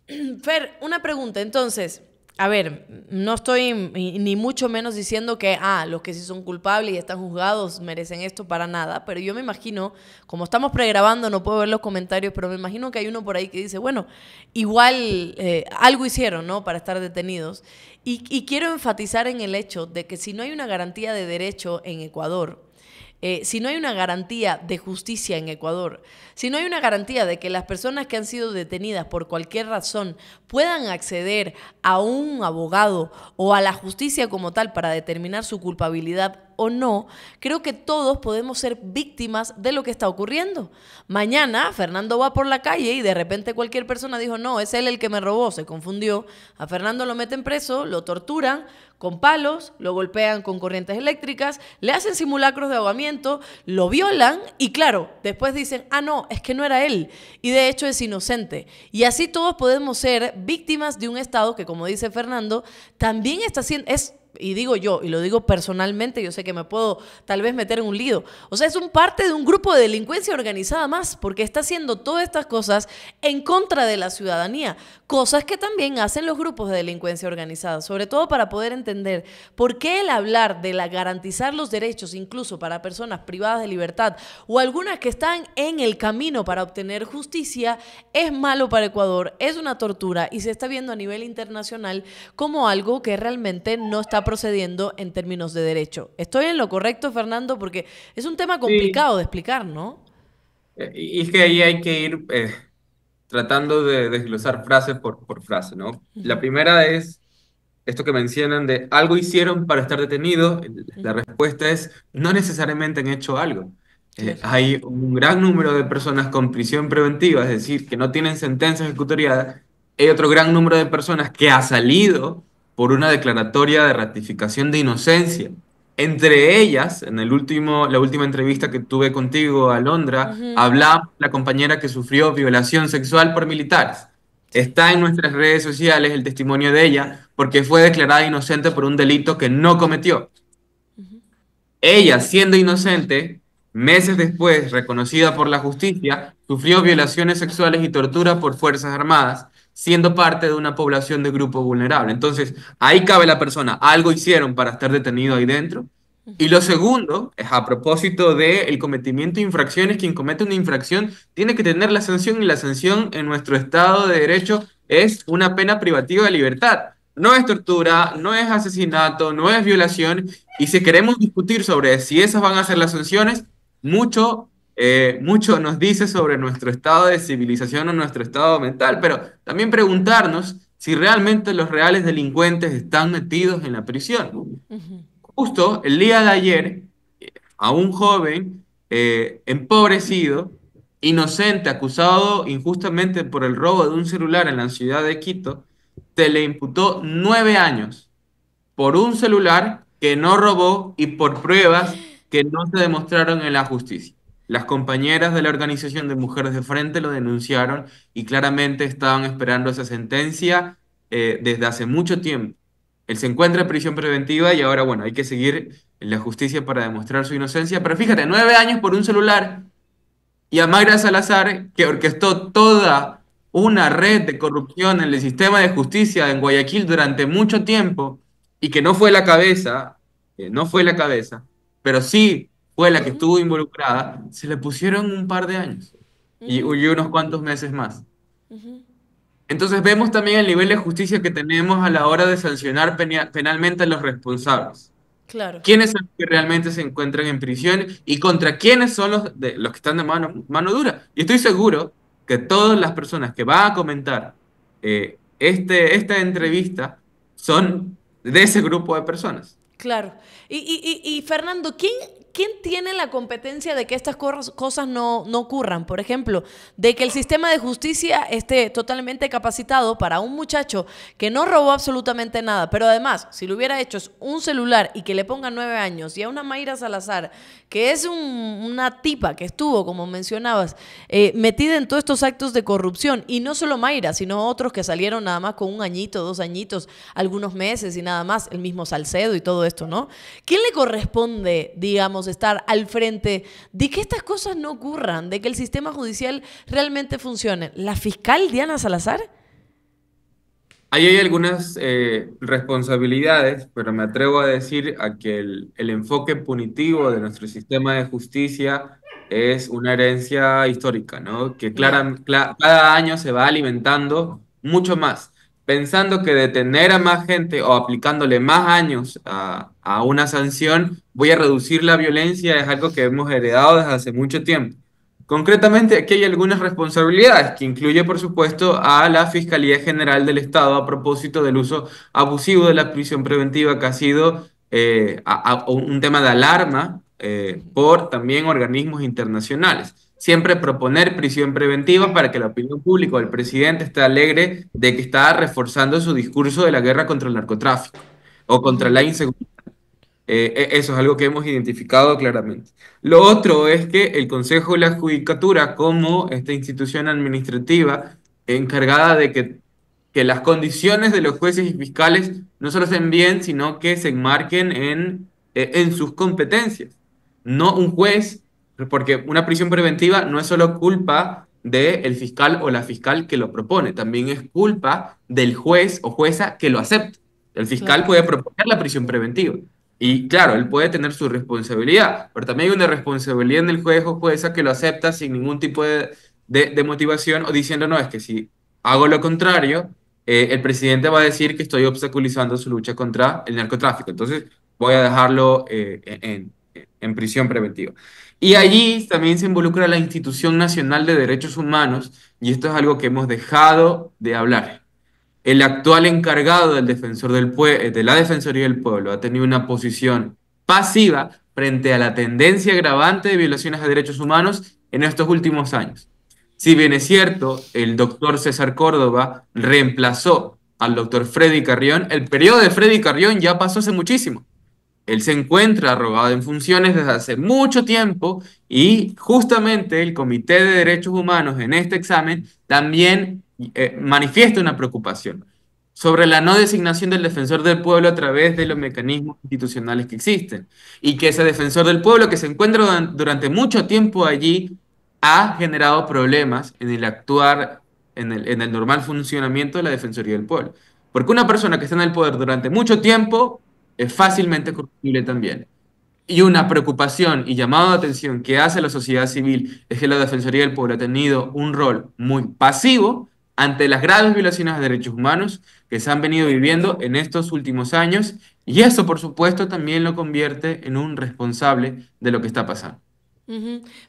Fer, una pregunta, entonces, a ver, no estoy ni mucho menos diciendo que, ah, los que sí son culpables y están juzgados merecen esto para nada, pero yo me imagino, como estamos pregrabando, no puedo ver los comentarios, pero me imagino que hay uno por ahí que dice, bueno, igual eh, algo hicieron, ¿no? Para estar detenidos. y quiero enfatizar en el hecho de que si no hay una garantía de derecho en Ecuador, eh, si no hay una garantía de justicia en Ecuador, si no hay una garantía de que las personas que han sido detenidas por cualquier razón puedan acceder a un abogado o a la justicia como tal para determinar su culpabilidad o no, creo que todos podemos ser víctimas de lo que está ocurriendo. Mañana Fernando va por la calle y de repente cualquier persona dijo, no, es él el que me robó, se confundió. A Fernando lo meten preso, lo torturan con palos, lo golpean con corrientes eléctricas, le hacen simulacros de ahogamiento, lo violan y claro, después dicen, ah, no, es que no era él y de hecho es inocente. Y así todos podemos ser víctimas de un Estado que, como dice Fernando, también está siendo, y digo yo, y lo digo personalmente, yo sé que me puedo tal vez meter en un lío. O sea, es un parte de un grupo de delincuencia organizada más, porque está haciendo todas estas cosas en contra de la ciudadanía. Cosas que también hacen los grupos de delincuencia organizada, sobre todo para poder entender por qué el hablar de garantizar los derechos incluso para personas privadas de libertad o algunas que están en el camino para obtener justicia es malo para Ecuador, es una tortura y se está viendo a nivel internacional como algo que realmente no está procediendo en términos de derecho. ¿Estoy en lo correcto, Fernando? Porque es un tema complicado de explicar, ¿no? Eh, y es que ahí hay que ir... Eh, tratando de desglosar frases por, por frase, ¿no? La primera es esto que mencionan de algo hicieron para estar detenido, la respuesta es no necesariamente han hecho algo. Eh, hay un gran número de personas con prisión preventiva, es decir, que no tienen sentencia ejecutoriada. Hay otro gran número de personas que ha salido por una declaratoria de ratificación de inocencia. Entre ellas, en el último, la última entrevista que tuve contigo, a Londra, -huh. hablaba la compañera que sufrió violación sexual por militares. Está en nuestras redes sociales el testimonio de ella porque fue declarada inocente por un delito que no cometió. Ella, siendo inocente, meses después reconocida por la justicia, sufrió violaciones sexuales y tortura por Fuerzas Armadas siendo parte de una población de grupo vulnerable. Entonces, ahí cabe la persona, algo hicieron para estar detenido ahí dentro. Y lo segundo es a propósito del el cometimiento de infracciones, quien comete una infracción tiene que tener la sanción y la sanción en nuestro Estado de Derecho es una pena privativa de libertad. No es tortura, no es asesinato, no es violación. Y si queremos discutir sobre si esas van a ser las sanciones, mucho eh, mucho nos dice sobre nuestro estado de civilización o nuestro estado mental, pero también preguntarnos si realmente los reales delincuentes están metidos en la prisión. Justo el día de ayer, eh, a un joven eh, empobrecido, inocente, acusado injustamente por el robo de un celular en la ciudad de Quito, se le imputó nueve años por un celular que no robó y por pruebas que no se demostraron en la justicia. Las compañeras de la organización de Mujeres de Frente lo denunciaron y claramente estaban esperando esa sentencia eh, desde hace mucho tiempo. Él se encuentra en prisión preventiva y ahora, bueno, hay que seguir en la justicia para demostrar su inocencia. Pero fíjate, nueve años por un celular y a Mayra Salazar, que orquestó toda una red de corrupción en el sistema de justicia en Guayaquil durante mucho tiempo y que no fue la cabeza, eh, no fue la cabeza, pero sí que estuvo involucrada, se le pusieron un par de años y, huyó unos cuantos meses más. Entonces vemos también el nivel de justicia que tenemos a la hora de sancionar penalmente a los responsables. Claro. ¿Quiénes son los que realmente se encuentran en prisión y contra quiénes son los, de, los que están de mano, mano dura? Y estoy seguro que todas las personas que va a comentar eh, este, esta entrevista son de ese grupo de personas. Claro. Y, y Fernando, ¿quién ¿quién tiene la competencia de que estas cosas no, no, ocurran? Por ejemplo, de que el sistema de justicia esté totalmente capacitado para un muchacho que no robó absolutamente nada, pero además, si lo hubiera hecho un celular y que le ponga nueve años, y a una Mayra Salazar, que es una tipa que estuvo, como mencionabas, eh, metida en todos estos actos de corrupción, y no solo Mayra, sino otros que salieron nada más con un añito, dos añitos, algunos meses y nada más, el mismo Salcedo y todo esto, ¿no? ¿Quién le corresponde, digamos, estar al frente de que estas cosas no ocurran, de que el sistema judicial realmente funcione. ¿La fiscal Diana Salazar? Ahí hay algunas eh, responsabilidades, pero me atrevo a decir a que el, enfoque punitivo de nuestro sistema de justicia es una herencia histórica, ¿no? Que cada año se va alimentando mucho más pensando que detener a más gente o aplicándole más años a, una sanción voy a reducir la violencia es algo que hemos heredado desde hace mucho tiempo. Concretamente, aquí hay algunas responsabilidades, que incluye, por supuesto, a la Fiscalía General del Estado a propósito del uso abusivo de la prisión preventiva, que ha sido eh, un tema de alarma eh, por también organismos internacionales siempre proponer prisión preventiva para que la opinión pública o el presidente esté alegre de que está reforzando su discurso de la guerra contra el narcotráfico o contra la inseguridad. Eh, e, eso es algo que hemos identificado claramente. Lo otro es que el Consejo de la Judicatura, como esta institución administrativa encargada de que, las condiciones de los jueces y fiscales no solo estén bien, sino que se enmarquen en eh, sus competencias. No un juez porque una prisión preventiva no es solo culpa del el fiscal o la fiscal que lo propone, también es culpa del juez o jueza que lo acepta. El fiscal puede proponer la prisión preventiva. Y claro, él puede tener su responsabilidad, pero también hay una responsabilidad en el juez o jueza que lo acepta sin ningún tipo de, de, motivación o diciendo, no, es que si hago lo contrario, eh, el presidente va a decir que estoy obstaculizando su lucha contra el narcotráfico. Entonces voy a dejarlo eh, en, en prisión preventiva. Y allí también se involucra la Institución Nacional de Derechos Humanos, y esto es algo que hemos dejado de hablar. El actual encargado del defensor del eh, de la Defensoría del Pueblo ha tenido una posición pasiva frente a la tendencia agravante de violaciones a derechos humanos en estos últimos años. Si bien es cierto, el doctor César Córdoba reemplazó al doctor Freddy Carrión, el periodo de Freddy Carrión ya pasó hace muchísimo. Él se encuentra arrogado en funciones desde hace mucho tiempo y justamente el Comité de Derechos Humanos en este examen también eh, manifiesta una preocupación sobre la no designación del defensor del pueblo a través de los mecanismos institucionales que existen y que ese defensor del pueblo que se encuentra durante mucho tiempo allí ha generado problemas en el actuar, en el normal funcionamiento de la Defensoría del Pueblo. Porque una persona que está en el poder durante mucho tiempo es fácilmente corruptible también. Y una preocupación y llamado de atención que hace la sociedad civil es que la Defensoría del Pueblo ha tenido un rol muy pasivo ante las graves violaciones de derechos humanos que se han venido viviendo en estos últimos años y eso, por supuesto, también lo convierte en un responsable de lo que está pasando.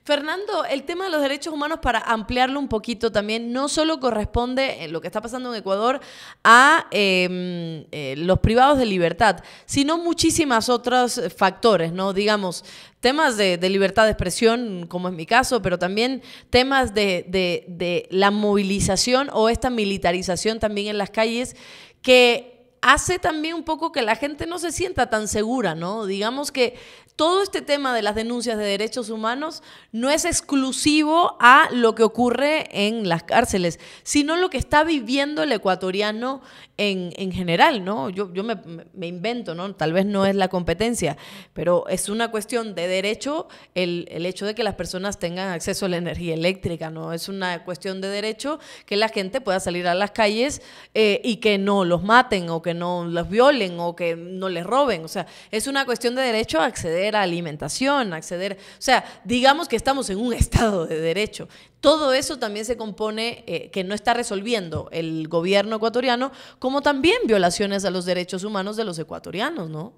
Fernando, el tema de los derechos humanos, para ampliarlo un poquito también, no solo corresponde en eh, lo que está pasando en Ecuador a em, eh, los privados de libertad, sino muchísimas otros factores, ¿no? Digamos, temas de, libertad de expresión, como es mi caso, pero también temas de, de la movilización o esta militarización también en las calles que hace también un poco que la gente no se sienta tan segura, ¿no? Digamos que todo este tema de las denuncias de derechos humanos no es exclusivo a lo que ocurre en las cárceles, sino lo que está viviendo el ecuatoriano en, general, ¿no? Yo, yo me, invento, ¿no? Tal vez no es la competencia, pero es una cuestión de derecho el, hecho de que las personas tengan acceso a la energía eléctrica, ¿no? Es una cuestión de derecho que la gente pueda salir a las calles eh, y que no los maten o que no los violen o que no les roben. O sea, es una cuestión de derecho acceder alimentación, acceder, o sea, digamos que estamos en un estado de derecho. Todo eso también se compone, eh, que no está resolviendo el gobierno ecuatoriano, como también violaciones a los derechos humanos de los ecuatorianos, ¿no?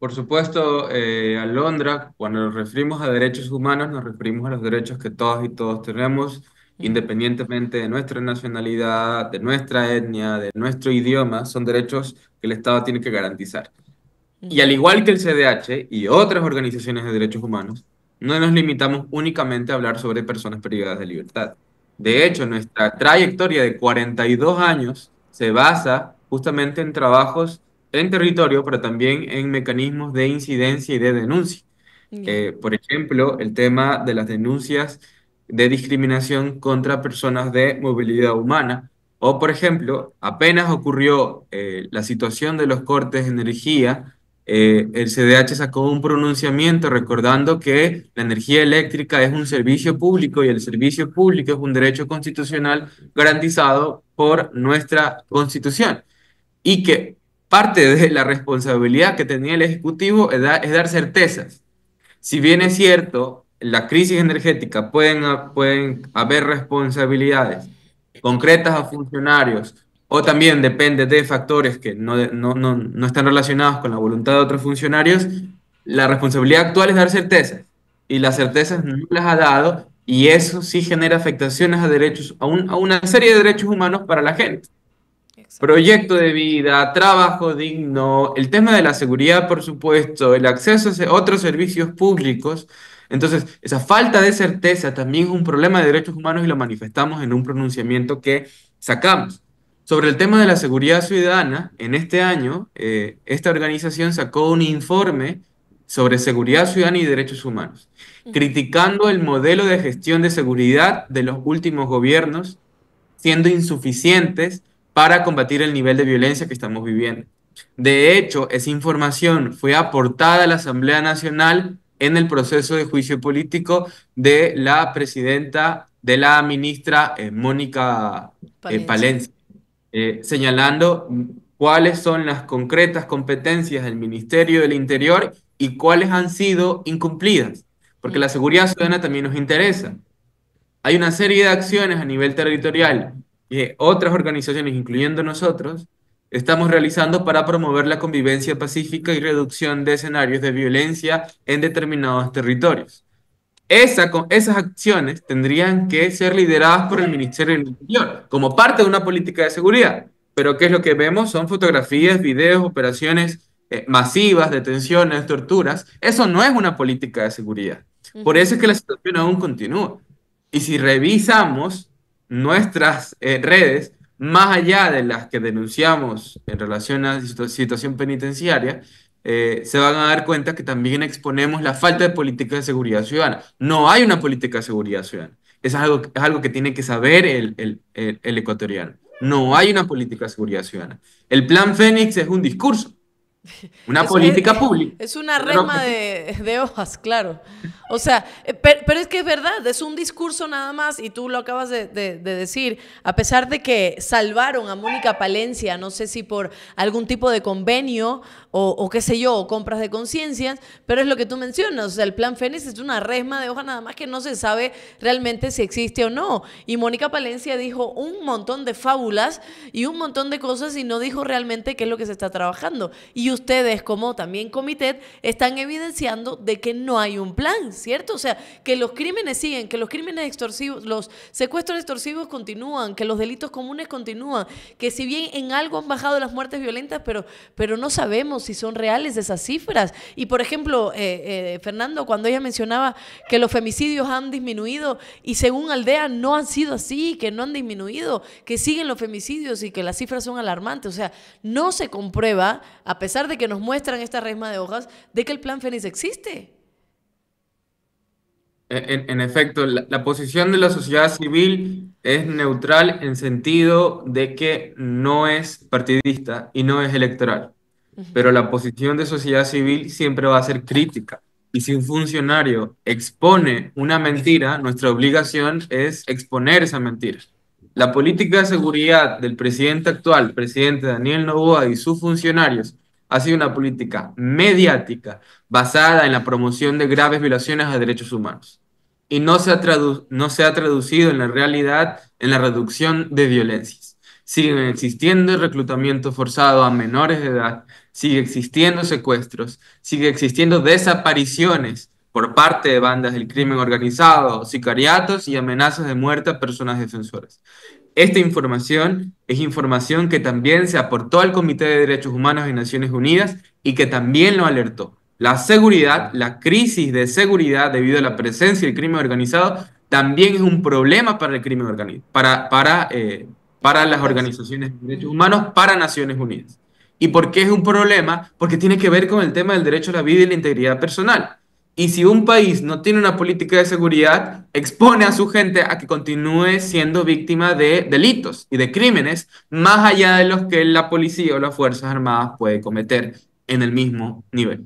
Por supuesto, eh, Alondra, cuando nos referimos a derechos humanos, nos referimos a los derechos que todos y todos tenemos, independientemente de nuestra nacionalidad, de nuestra etnia, de nuestro idioma, son derechos que el Estado tiene que garantizar. Y al igual que el CDH y otras organizaciones de derechos humanos, no nos limitamos únicamente a hablar sobre personas privadas de libertad. De hecho, nuestra trayectoria de 42 años se basa justamente en trabajos en territorio, pero también en mecanismos de incidencia y de denuncia. Eh, por ejemplo, el tema de las denuncias de discriminación contra personas de movilidad humana. O, por ejemplo, apenas ocurrió eh, la situación de los cortes de energía eh, el CDH sacó un pronunciamiento recordando que la energía eléctrica es un servicio público y el servicio público es un derecho constitucional garantizado por nuestra constitución y que parte de la responsabilidad que tenía el Ejecutivo es, dar certezas. Si bien es cierto, la crisis energética pueden, pueden haber responsabilidades concretas a funcionarios o también depende de factores que no, no, están relacionados con la voluntad de otros funcionarios, la responsabilidad actual es dar certezas. Y las certezas no las ha dado y eso sí genera afectaciones a derechos, a, a una serie de derechos humanos para la gente. Proyecto de vida, trabajo digno, el tema de la seguridad, por supuesto, el acceso a otros servicios públicos. Entonces, esa falta de certeza también es un problema de derechos humanos y lo manifestamos en un pronunciamiento que sacamos. Sobre el tema de la seguridad ciudadana, en este año, eh, esta organización sacó un informe sobre seguridad ciudadana y derechos humanos, criticando el modelo de gestión de seguridad de los últimos gobiernos, siendo insuficientes para combatir el nivel de violencia que estamos viviendo. De hecho, esa información fue aportada a la Asamblea Nacional en el proceso de juicio político de la presidenta, de la ministra eh, Mónica eh, Palencia. Eh, señalando cuáles son las concretas competencias del Ministerio del Interior y cuáles han sido incumplidas, porque la seguridad ciudadana también nos interesa. Hay una serie de acciones a nivel territorial que otras organizaciones, incluyendo nosotros, estamos realizando para promover la convivencia pacífica y reducción de escenarios de violencia en determinados territorios esas acciones tendrían que ser lideradas por el Ministerio del Interior como parte de una política de seguridad. Pero ¿qué es lo que vemos? Son fotografías, videos, operaciones eh, masivas, detenciones, torturas. Eso no es una política de seguridad. Por eso es que la situación aún continúa. Y si revisamos nuestras eh, redes, más allá de las que denunciamos en relación a la situación penitenciaria, eh, se van a dar cuenta que también exponemos la falta de política de seguridad ciudadana. No hay una política de seguridad ciudadana. es algo, es algo que tiene que saber el, ecuatoriano. No hay una política de seguridad ciudadana. El plan Fénix es un discurso. Una política pública. Es una rema de, hojas, claro. O sea, eh, pero es que es verdad, es un discurso nada más, y tú lo acabas de, decir, a pesar de que salvaron a Mónica Palencia, no sé si por algún tipo de convenio o, qué sé yo, compras de conciencias, pero es lo que tú mencionas, o sea, el plan Fénix es una resma de hoja nada más que no se sabe realmente si existe o no. Y Mónica Palencia dijo un montón de fábulas y un montón de cosas y no dijo realmente qué es lo que se está trabajando. Y ustedes, como también comité, están evidenciando de que no hay un plan, ¿cierto? O sea, que los crímenes siguen, que los crímenes extorsivos, los secuestros extorsivos continúan, que los delitos comunes continúan, que si bien en algo han bajado las muertes violentas, pero, pero no sabemos si son reales esas cifras. Y por ejemplo, eh, eh, Fernando, cuando ella mencionaba que los femicidios han disminuido y según Aldea no han sido así, que no han disminuido, que siguen los femicidios y que las cifras son alarmantes. O sea, no se comprueba, a pesar de que nos muestran esta resma de hojas, de que el plan Fénix existe. En, efecto, la, posición de la sociedad civil es neutral en sentido de que no es partidista y no es electoral pero la posición de sociedad civil siempre va a ser crítica. Y si un funcionario expone una mentira, nuestra obligación es exponer esa mentira. La política de seguridad del presidente actual, presidente Daniel Novoa y sus funcionarios, ha sido una política mediática basada en la promoción de graves violaciones a derechos humanos. Y no se ha, no se ha traducido en la realidad en la reducción de violencias. Siguen existiendo el reclutamiento forzado a menores de edad, sigue existiendo secuestros, sigue existiendo desapariciones por parte de bandas del crimen organizado, sicariatos y amenazas de muerte a personas defensoras. Esta información es información que también se aportó al Comité de Derechos Humanos de Naciones Unidas y que también lo alertó. La seguridad, la crisis de seguridad debido a la presencia del crimen organizado, también es un problema para el crimen organizado, para, para, eh, para las organizaciones de derechos humanos, para Naciones Unidas. ¿Y por qué es un problema? Porque tiene que ver con el tema del derecho a la vida y la integridad personal. Y si un país no tiene una política de seguridad, expone a su gente a que continúe siendo víctima de delitos y de crímenes más allá de los que la policía o las Fuerzas Armadas puede cometer en el mismo nivel.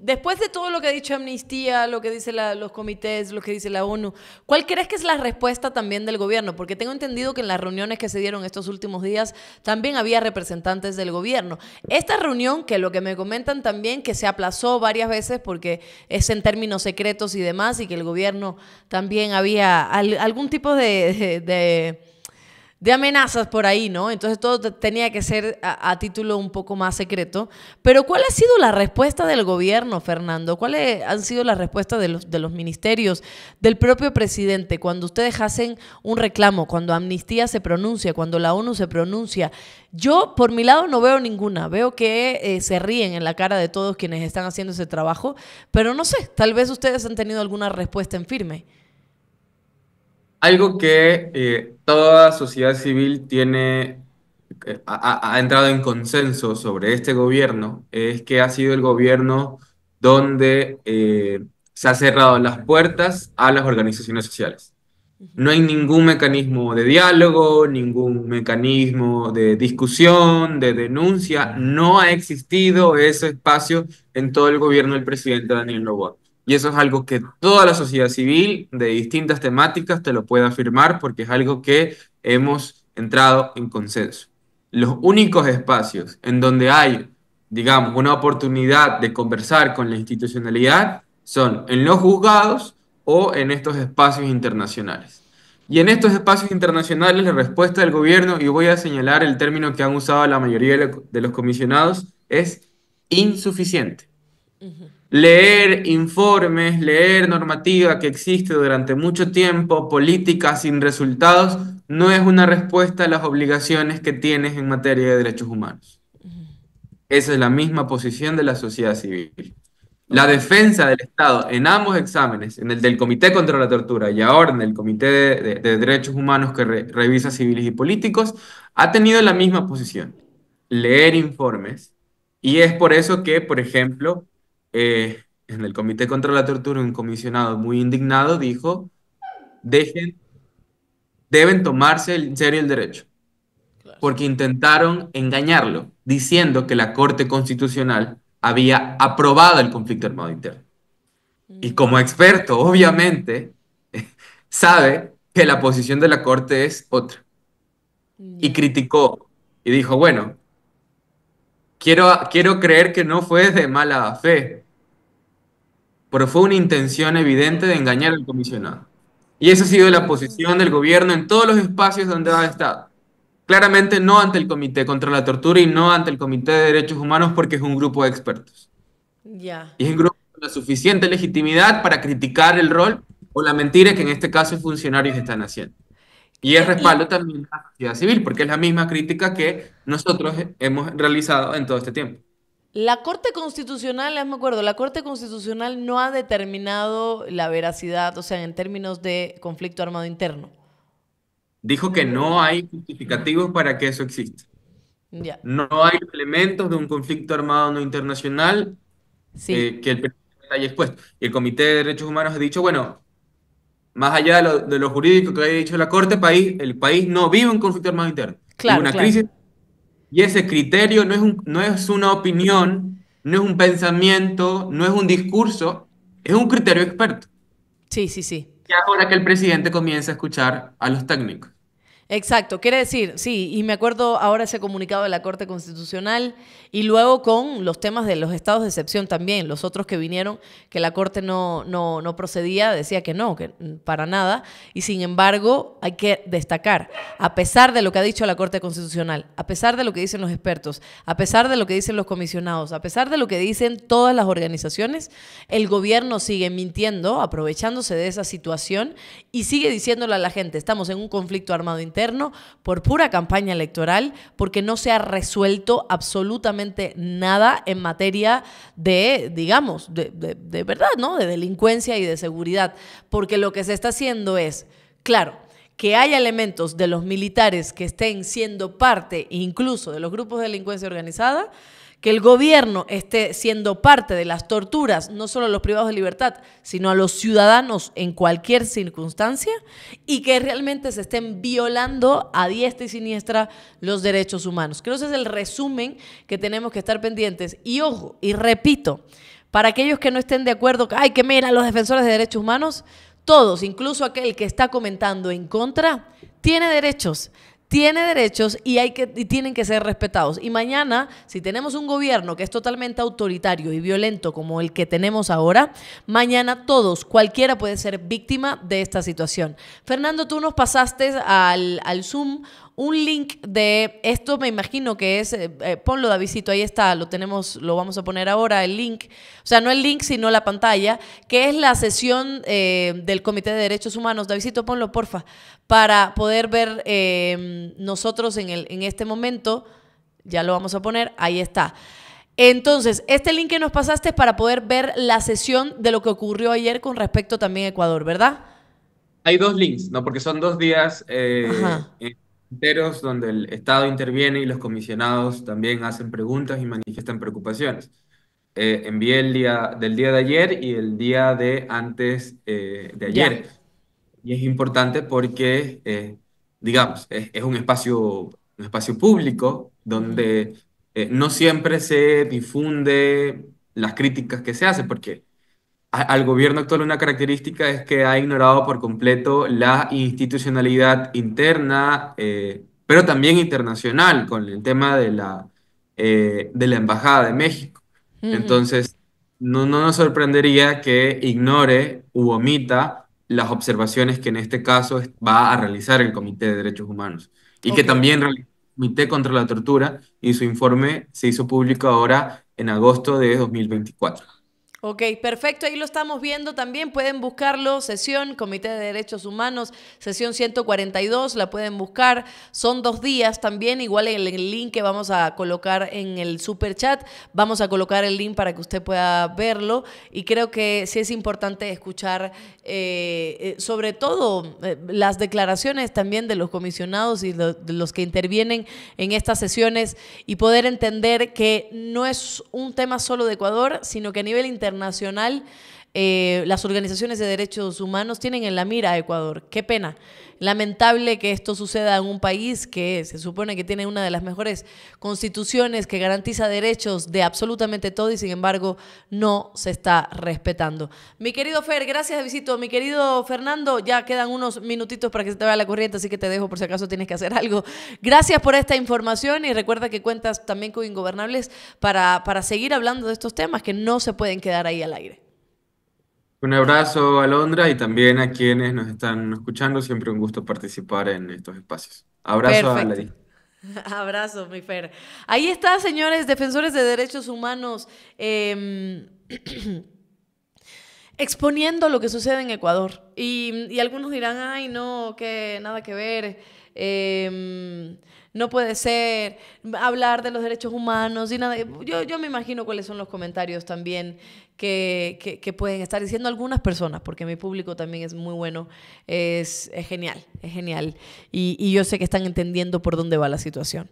Después de todo lo que ha dicho Amnistía, lo que dicen los comités, lo que dice la ONU, ¿cuál crees que es la respuesta también del gobierno? Porque tengo entendido que en las reuniones que se dieron estos últimos días también había representantes del gobierno. Esta reunión, que lo que me comentan también, que se aplazó varias veces porque es en términos secretos y demás, y que el gobierno también había algún tipo de de amenazas por ahí, ¿no? Entonces todo tenía que ser a, título un poco más secreto. Pero ¿cuál ha sido la respuesta del gobierno, Fernando? ¿Cuál han sido las respuesta de los, de los ministerios, del propio presidente, cuando ustedes hacen un reclamo, cuando Amnistía se pronuncia, cuando la ONU se pronuncia? Yo, por mi lado, no veo ninguna. Veo que eh, se ríen en la cara de todos quienes están haciendo ese trabajo, pero no sé, tal vez ustedes han tenido alguna respuesta en firme algo que eh, toda sociedad civil tiene, eh, ha, entrado en consenso sobre este gobierno, es que ha sido el gobierno donde eh, se han cerrado las puertas a las organizaciones sociales. No hay ningún mecanismo de diálogo, ningún mecanismo de discusión, de denuncia. No ha existido ese espacio en todo el gobierno del presidente Daniel Noboa. Y eso es algo que toda la sociedad civil de distintas temáticas te lo puede afirmar porque es algo que hemos entrado en consenso. Los únicos espacios en donde hay, digamos, una oportunidad de conversar con la institucionalidad son en los juzgados o en estos espacios internacionales. Y en estos espacios internacionales la respuesta del gobierno, y voy a señalar el término que han usado la mayoría de los comisionados, es insuficiente leer informes, leer normativa que existe durante mucho tiempo, políticas sin resultados, no es una respuesta a las obligaciones que tienes en materia de derechos humanos. Esa es la misma posición de la sociedad civil. La defensa del Estado en ambos exámenes, en el del Comité contra la Tortura y ahora en el Comité de, Derechos Humanos que revisa civiles y políticos, ha tenido la misma posición, leer informes. Y es por eso que, por ejemplo, eh, en el Comité contra la Tortura, un comisionado muy indignado dijo, deben tomarse en serio el derecho, porque intentaron engañarlo, diciendo que la Corte Constitucional había aprobado el conflicto armado interno. Y mm. como experto, obviamente, sabe que la posición de la Corte es otra. Mm. Y criticó y dijo, bueno, quiero, quiero creer que no fue de mala fe, pero fue una intención evidente de engañar al comisionado. Y esa ha sido la posición del gobierno en todos los espacios donde ha estado. Claramente no ante el Comité contra la Tortura y no ante el Comité de Derechos Humanos porque es un grupo de expertos. Y es un grupo con la suficiente legitimidad para criticar el rol o la mentira que en este caso funcionarios están haciendo. Y es respaldo también a la sociedad civil, porque es la misma crítica que nosotros hemos realizado en todo este tiempo. La Corte Constitucional, me acuerdo, la Corte Constitucional no ha determinado la veracidad, o sea, en términos de conflicto armado interno. Dijo que no hay justificativos para que eso exista. ya No hay elementos de un conflicto armado no internacional eh, que el presidente haya expuesto. Y el Comité de Derechos Humanos ha dicho, bueno, más allá de lo, de jurídico que haya dicho la Corte, país, el país no vive un conflicto armado interno. Claro, una crisis y ese criterio no es, no es una opinión, no es un pensamiento, no es un discurso, es un criterio experto. Sí, sí, sí. Y ahora que el presidente comienza a escuchar a los técnicos. Exacto, quiere decir, sí, y me acuerdo ahora ese comunicado de la Corte Constitucional y luego con los temas de los estados de excepción también, los otros que vinieron, que la Corte no, no, no procedía, decía que no, que para nada, y sin embargo hay que destacar, a pesar de lo que ha dicho la Corte Constitucional, a pesar de lo que dicen los expertos, a pesar de lo que dicen los comisionados, a pesar de lo que dicen todas las organizaciones, el gobierno sigue mintiendo, aprovechándose de esa situación y sigue diciéndole a la gente, estamos en un conflicto armado interno por pura campaña electoral, porque no se ha resuelto absolutamente nada en materia de, digamos, de, verdad, ¿no? De delincuencia y de seguridad. Porque lo que se está haciendo es, claro, que hay elementos de los militares que estén siendo parte incluso de los grupos de delincuencia organizada, que el gobierno esté siendo parte de las torturas, no solo a los privados de libertad, sino a los ciudadanos en cualquier circunstancia, y que realmente se estén violando a diestra y siniestra los derechos humanos. Creo que ese es el resumen que tenemos que estar pendientes. Y ojo, y repito, para aquellos que no estén de acuerdo, hay que mirar a los defensores de derechos humanos, todos, incluso aquel que está comentando en contra, tiene derechos, tiene derechos y, hay que, tienen que ser respetados. Y mañana, si tenemos un gobierno que es totalmente autoritario y violento como el que tenemos ahora, mañana todos, cualquiera puede ser víctima de esta situación. Fernando, tú nos pasaste al, al Zoom un link de esto, me imagino que es, eh, eh, ponlo Davidito, ahí está, lo tenemos, lo vamos a poner ahora, el link, o sea, no el link, sino la pantalla, que es la sesión eh, del Comité de Derechos Humanos, Davidito, ponlo porfa, para poder ver em, nosotros en, el, en este momento, ya lo vamos a poner, ahí está. Entonces, este link que nos pasaste es para poder ver la sesión de lo que ocurrió ayer con respecto también a Ecuador, ¿verdad? Hay dos links, ¿no? Porque son dos días donde el Estado interviene y los comisionados también hacen preguntas y manifiestan preocupaciones. Eh, envié el día del día de ayer y el día de antes eh, de ayer. Y es importante porque, eh, digamos, es, un, espacio, un espacio público donde eh, no siempre se difunde las críticas que se hacen, porque al gobierno actual una característica es que ha ignorado por completo la institucionalidad interna, eh, pero también internacional, con el tema de la, eh, de la Embajada de México. Entonces, no, no nos sorprendería que ignore u omita las observaciones que en este caso va a realizar el Comité de Derechos Humanos y que también el Comité contra la Tortura y su informe se hizo público ahora en agosto de 2024. Ok, perfecto, ahí lo estamos viendo también, pueden buscarlo, sesión Comité de Derechos Humanos, sesión 142, la pueden buscar, son dos días también, igual en el link que vamos a colocar en el super chat, vamos a colocar el link para que usted pueda verlo y creo que sí es importante escuchar eh, eh, sobre todo eh, las declaraciones también de los comisionados y de los que intervienen en estas sesiones y poder entender que no es un tema solo de Ecuador, sino que a nivel internacional nacional. Eh, las organizaciones de derechos humanos tienen en la mira a Ecuador. Qué pena. Lamentable que esto suceda en un país que se supone que tiene una de las mejores constituciones que garantiza derechos de absolutamente todo y sin embargo no se está respetando. Mi querido Fer, gracias de visito. Mi querido Fernando, ya quedan unos minutitos para que se te vaya la corriente, así que te dejo por si acaso tienes que hacer algo. Gracias por esta información y recuerda que cuentas también con Ingobernables para, para seguir hablando de estos temas que no se pueden quedar ahí al aire. Un abrazo, Alondra, y también a quienes nos están escuchando. Siempre un gusto participar en estos espacios. Abrazo a Abrazo, mi Fer. Ahí está, señores, defensores de derechos humanos, em, exponiendo lo que sucede en Ecuador. Y, y algunos dirán, ay, no, que nada que ver Em, no puede ser, hablar de los derechos humanos y Yo, yo me imagino cuáles son los comentarios también que, pueden estar diciendo algunas personas, porque mi público también es muy bueno, es, es genial, es genial. y yo sé que están entendiendo por dónde va la situación.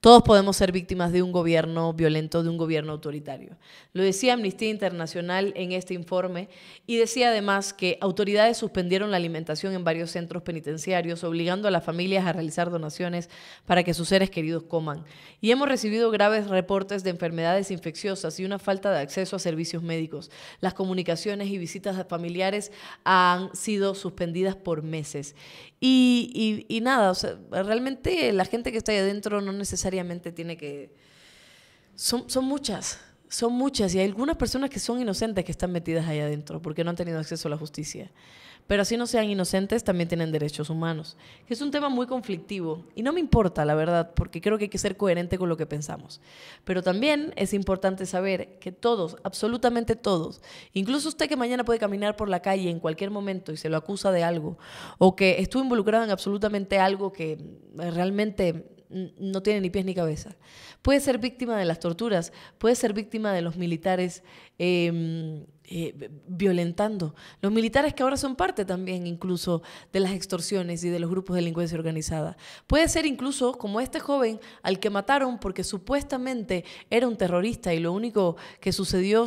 Todos podemos ser víctimas de un gobierno violento, de un gobierno autoritario. Lo decía Amnistía Internacional en este informe y decía además que autoridades suspendieron la alimentación en varios centros penitenciarios, obligando a las familias a realizar donaciones para que sus seres queridos coman. Y hemos recibido graves reportes de enfermedades infecciosas y una falta de acceso a servicios médicos. Las comunicaciones y visitas familiares han sido suspendidas por meses. Y, nada, o sea, realmente la gente que está ahí adentro no necesita necesariamente tiene que... Son, son muchas, son muchas y hay algunas personas que son inocentes que están metidas ahí adentro porque no han tenido acceso a la justicia. Pero así no sean inocentes, también tienen derechos humanos, que es un tema muy conflictivo y no me importa, la verdad, porque creo que hay que ser coherente con lo que pensamos. Pero también es importante saber que todos, absolutamente todos, incluso usted que mañana puede caminar por la calle en cualquier momento y se lo acusa de algo o que estuvo involucrado en absolutamente algo que eh, realmente no tiene ni pies ni cabeza. Puede ser víctima de las torturas, puede ser víctima de los militares eh, eh, violentando. Los militares que ahora son parte también incluso de las extorsiones y de los grupos de delincuencia organizada. Puede ser incluso como este joven al que mataron porque supuestamente era un terrorista y lo único que sucedió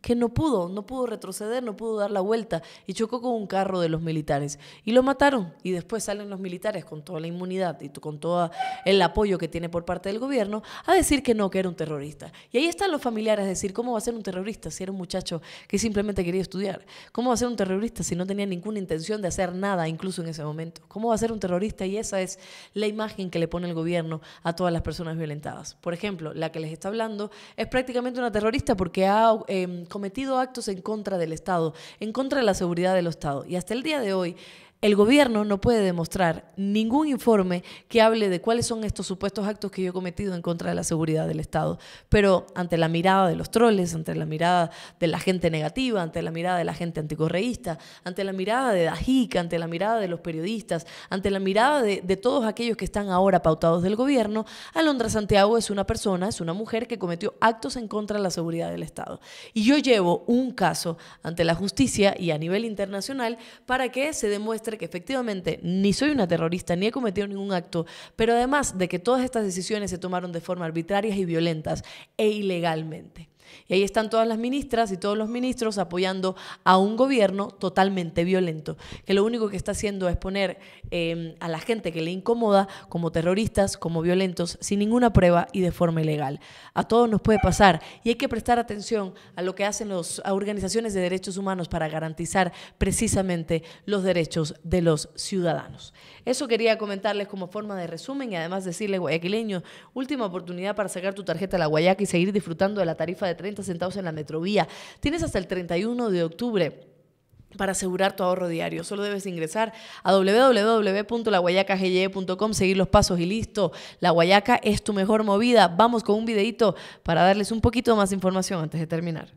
que no pudo, no pudo retroceder, no pudo dar la vuelta y chocó con un carro de los militares y lo mataron y después salen los militares con toda la inmunidad y con todo el apoyo que tiene por parte del gobierno a decir que no, que era un terrorista. Y ahí están los familiares a decir, ¿cómo va a ser un terrorista si era un muchacho que que simplemente quería estudiar. ¿Cómo va a ser un terrorista si no tenía ninguna intención de hacer nada, incluso en ese momento? ¿Cómo va a ser un terrorista? Y esa es la imagen que le pone el gobierno a todas las personas violentadas. Por ejemplo, la que les está hablando es prácticamente una terrorista porque ha eh, cometido actos en contra del Estado, en contra de la seguridad del Estado. Y hasta el día de hoy, el gobierno no puede demostrar ningún informe que hable de cuáles son estos supuestos actos que yo he cometido en contra de la seguridad del Estado. Pero ante la mirada de los troles, ante la mirada de la gente negativa, ante la mirada de la gente anticorreísta, ante la mirada de Dajica, ante la mirada de los periodistas, ante la mirada de, de todos aquellos que están ahora pautados del gobierno, Alondra Santiago es una persona, es una mujer que cometió actos en contra de la seguridad del Estado. Y yo llevo un caso ante la justicia y a nivel internacional para que se demuestre que efectivamente ni soy una terrorista ni he cometido ningún acto, pero además de que todas estas decisiones se tomaron de forma arbitraria y violentas e ilegalmente. Y ahí están todas las ministras y todos los ministros apoyando a un gobierno totalmente violento, que lo único que está haciendo es poner em, a la gente que le incomoda como terroristas, como violentos, sin ninguna prueba y de forma ilegal. A todos nos puede pasar y hay que prestar atención a lo que hacen las organizaciones de derechos humanos para garantizar precisamente los derechos de los ciudadanos. Eso quería comentarles como forma de resumen y además decirles, guayaquileños, última oportunidad para sacar tu tarjeta a la Guayaca y seguir disfrutando de la tarifa de 30 centavos en la metrovía. Tienes hasta el 31 de octubre para asegurar tu ahorro diario. Solo debes ingresar a www.laguayacagye.com, seguir los pasos y listo. La Guayaca es tu mejor movida. Vamos con un videito para darles un poquito más de información antes de terminar.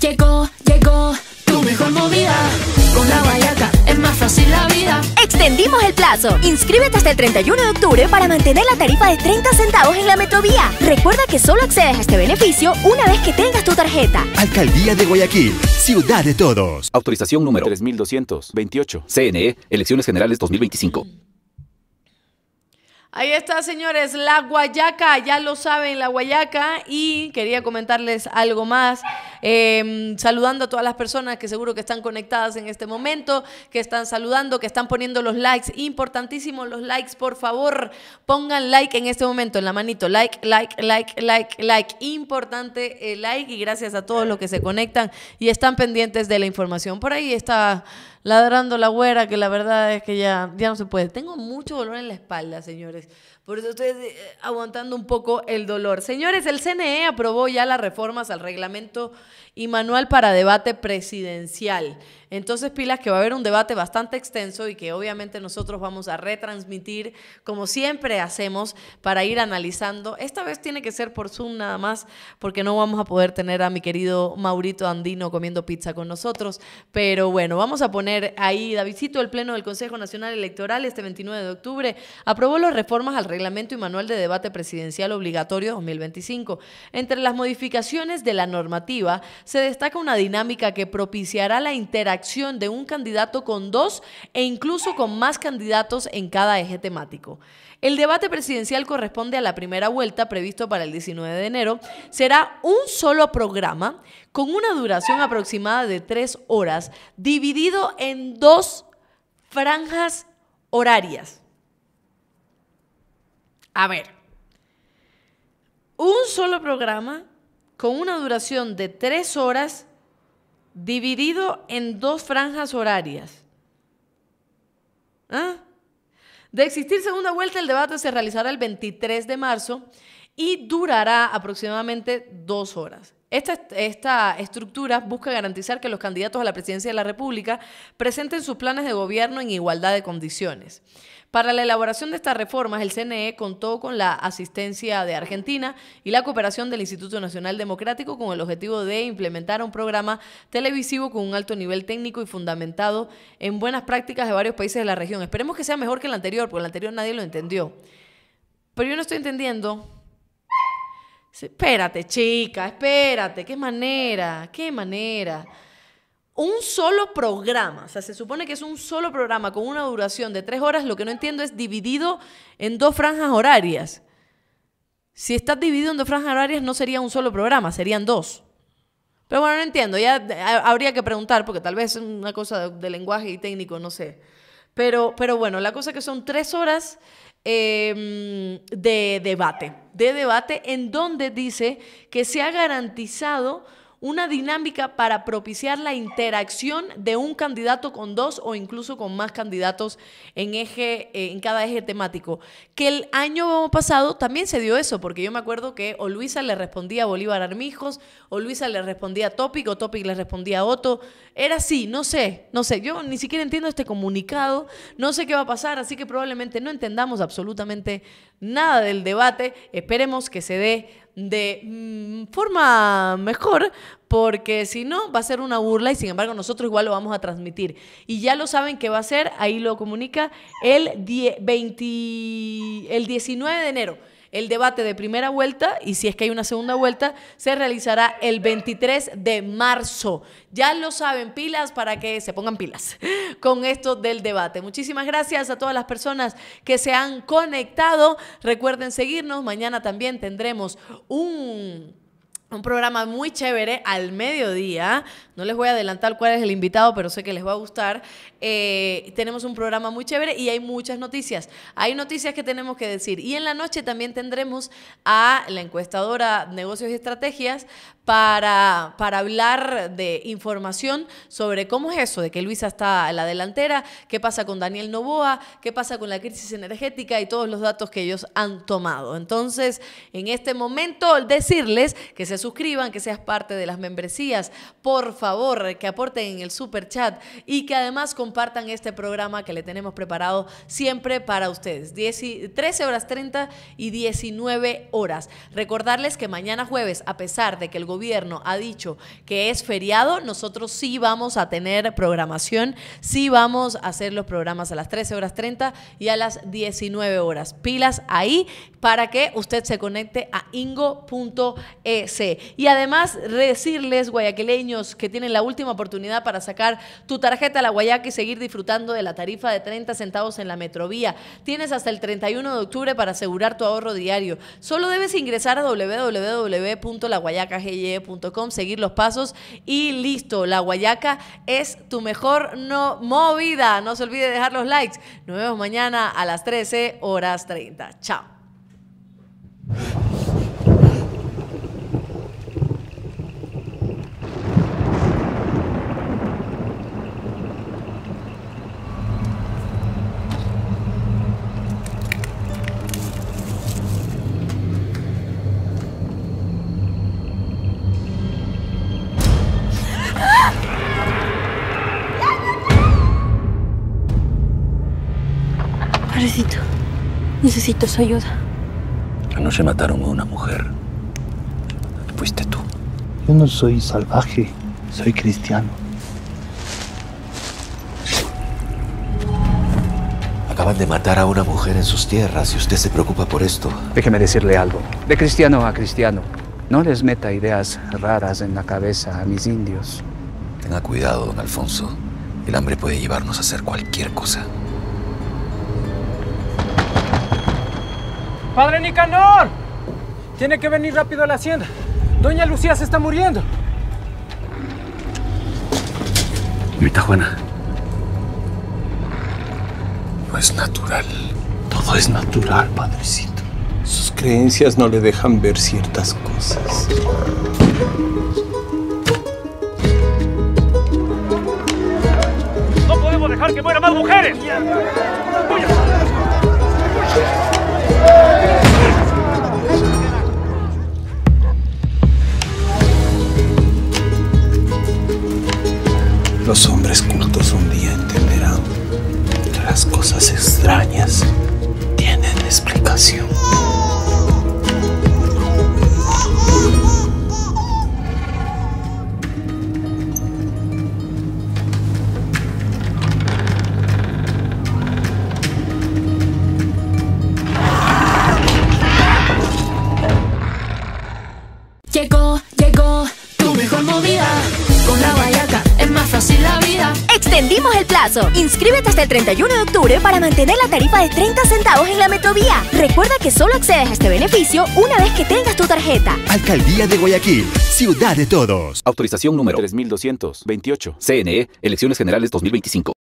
Llegó, llegó tu mejor movida. Con la Guayaca es más fácil la vida. Extendimos el plazo. Inscríbete hasta el 31 de octubre para mantener la tarifa de 30 centavos en la Metrovía. Recuerda que solo accedes a este beneficio una vez que tengas tu tarjeta. Alcaldía de Guayaquil, ciudad de todos. Autorización número 3228. CNE, Elecciones Generales 2025. Ahí está, señores, la Guayaca, ya lo saben, la Guayaca. Y quería comentarles algo más. Em, saludando a todas las personas que seguro que están conectadas en este momento, que están saludando, que están poniendo los likes. Importantísimos los likes, por favor, pongan like en este momento, en la manito. Like, like, like, like, like. Importante like y gracias a todos los que se conectan y están pendientes de la información. Por ahí está ladrando la güera, que la verdad es que ya, ya no se puede. Tengo mucho dolor en la espalda, señores. Por eso estoy eh, aguantando un poco el dolor. Señores, el CNE aprobó ya las reformas al reglamento y manual para debate presidencial. Entonces, pilas que va a haber un debate bastante extenso y que obviamente nosotros vamos a retransmitir, como siempre hacemos, para ir analizando. Esta vez tiene que ser por Zoom nada más, porque no vamos a poder tener a mi querido Maurito Andino comiendo pizza con nosotros. Pero bueno, vamos a poner ahí, Davidcito, el Pleno del Consejo Nacional Electoral, este 29 de octubre, aprobó las reformas al reglamento y manual de debate presidencial obligatorio 2025. Entre las modificaciones de la normativa, se destaca una dinámica que propiciará la interacción de un candidato con dos e incluso con más candidatos en cada eje temático. El debate presidencial corresponde a la primera vuelta previsto para el 19 de enero. Será un solo programa con una duración aproximada de tres horas, dividido en dos franjas horarias. A ver, un solo programa con una duración de tres horas dividido en dos franjas horarias. ¿Ah? De existir segunda vuelta, el debate se realizará el 23 de marzo y durará aproximadamente dos horas. Esta, esta, estructura busca garantizar que los candidatos a la presidencia de la República presenten sus planes de gobierno en igualdad de condiciones. Para la elaboración de estas reformas, el CNE contó con la asistencia de Argentina y la cooperación del Instituto Nacional Democrático con el objetivo de implementar un programa televisivo con un alto nivel técnico y fundamentado en buenas prácticas de varios países de la región. Esperemos que sea mejor que el anterior, porque el anterior nadie lo entendió. Pero yo no estoy entendiendo. Espérate, chica, espérate, qué manera, qué manera un solo programa, o sea, se supone que es un solo programa con una duración de tres horas, lo que no entiendo es dividido en dos franjas horarias. Si está dividido en dos franjas horarias, no sería un solo programa, serían dos. Pero bueno, no entiendo, ya eh, habría que preguntar, porque tal vez es una cosa de, lenguaje y técnico, no sé. Pero, pero bueno, la cosa es que son tres horas em, de debate, de debate en donde dice que se ha garantizado una dinámica para propiciar la interacción de un candidato con dos o incluso con más candidatos en, eje, eh, en cada eje temático. Que el año pasado también se dio eso, porque yo me acuerdo que o Luisa le respondía a Bolívar Armijos, o Luisa le respondía a Topic, o Topic le respondía a Otto. Era así, no sé, no sé. Yo ni siquiera entiendo este comunicado, no sé qué va a pasar, así que probablemente no entendamos absolutamente nada del debate. Esperemos que se dé de mm, forma mejor, porque si no, va a ser una burla y sin embargo nosotros igual lo vamos a transmitir. Y ya lo saben que va a ser, ahí lo comunica, el, el 19 de enero. El debate de primera vuelta, y si es que hay una segunda vuelta, se realizará el 23 de marzo. Ya lo saben, pilas para que se pongan pilas con esto del debate. Muchísimas gracias a todas las personas que se han conectado. Recuerden seguirnos. Mañana también tendremos un un programa muy chévere al mediodía. No les voy a adelantar cuál es el invitado, pero sé que les va a gustar. Eh, tenemos un programa muy chévere y hay muchas noticias. Hay noticias que tenemos que decir. Y en la noche también tendremos a la encuestadora Negocios y Estrategias para, para hablar de información sobre cómo es eso, de que Luisa está a la delantera, qué pasa con Daniel Novoa, qué pasa con la crisis energética y todos los datos que ellos han tomado. Entonces, en este momento, decirles que se suscriban, que seas parte de las membresías, por favor, que aporten en el super chat y que además compartan este programa que le tenemos preparado siempre para ustedes. 13 horas 30 y 19 horas. Recordarles que mañana jueves, a pesar de que el gobierno gobierno ha dicho que es feriado, nosotros sí vamos a tener programación, sí vamos a hacer los programas a las 13 horas 30 y a las 19 horas. Pilas ahí para que usted se conecte a ingo.es. Y además decirles, guayaquileños, que tienen la última oportunidad para sacar tu tarjeta a la Guayaca y seguir disfrutando de la tarifa de 30 centavos en la metrovía. Tienes hasta el 31 de octubre para asegurar tu ahorro diario. Solo debes ingresar a www.laguayaca seguir los pasos y listo. La Guayaca es tu mejor movida. No se olvide dejar los likes. Nos vemos mañana a las 13 horas 30. Chao. Necesito su ayuda. Anoche mataron a una mujer. Fuiste tú. Yo no soy salvaje, soy cristiano. Acaban de matar a una mujer en sus tierras y usted se preocupa por esto. Déjeme decirle algo. De cristiano a cristiano, no les meta ideas raras en la cabeza a mis indios. Tenga cuidado, don Alfonso. El hambre puede llevarnos a hacer cualquier cosa. ¡Padre Nicanor! Tiene que venir rápido a la hacienda. Doña Lucía se está muriendo. Mita Juana. No es natural. Todo es natural, padrecito. Sus creencias no le dejan ver ciertas cosas. No podemos dejar que mueran más mujeres. Los hombres cultos un día entenderán que las cosas extrañas tienen explicación. Inscríbete hasta el 31 de octubre para mantener la tarifa de 30 centavos en la Metrovía. Recuerda que solo accedes a este beneficio una vez que tengas tu tarjeta. Alcaldía de Guayaquil, ciudad de todos. Autorización número 3228. CNE, Elecciones Generales 2025.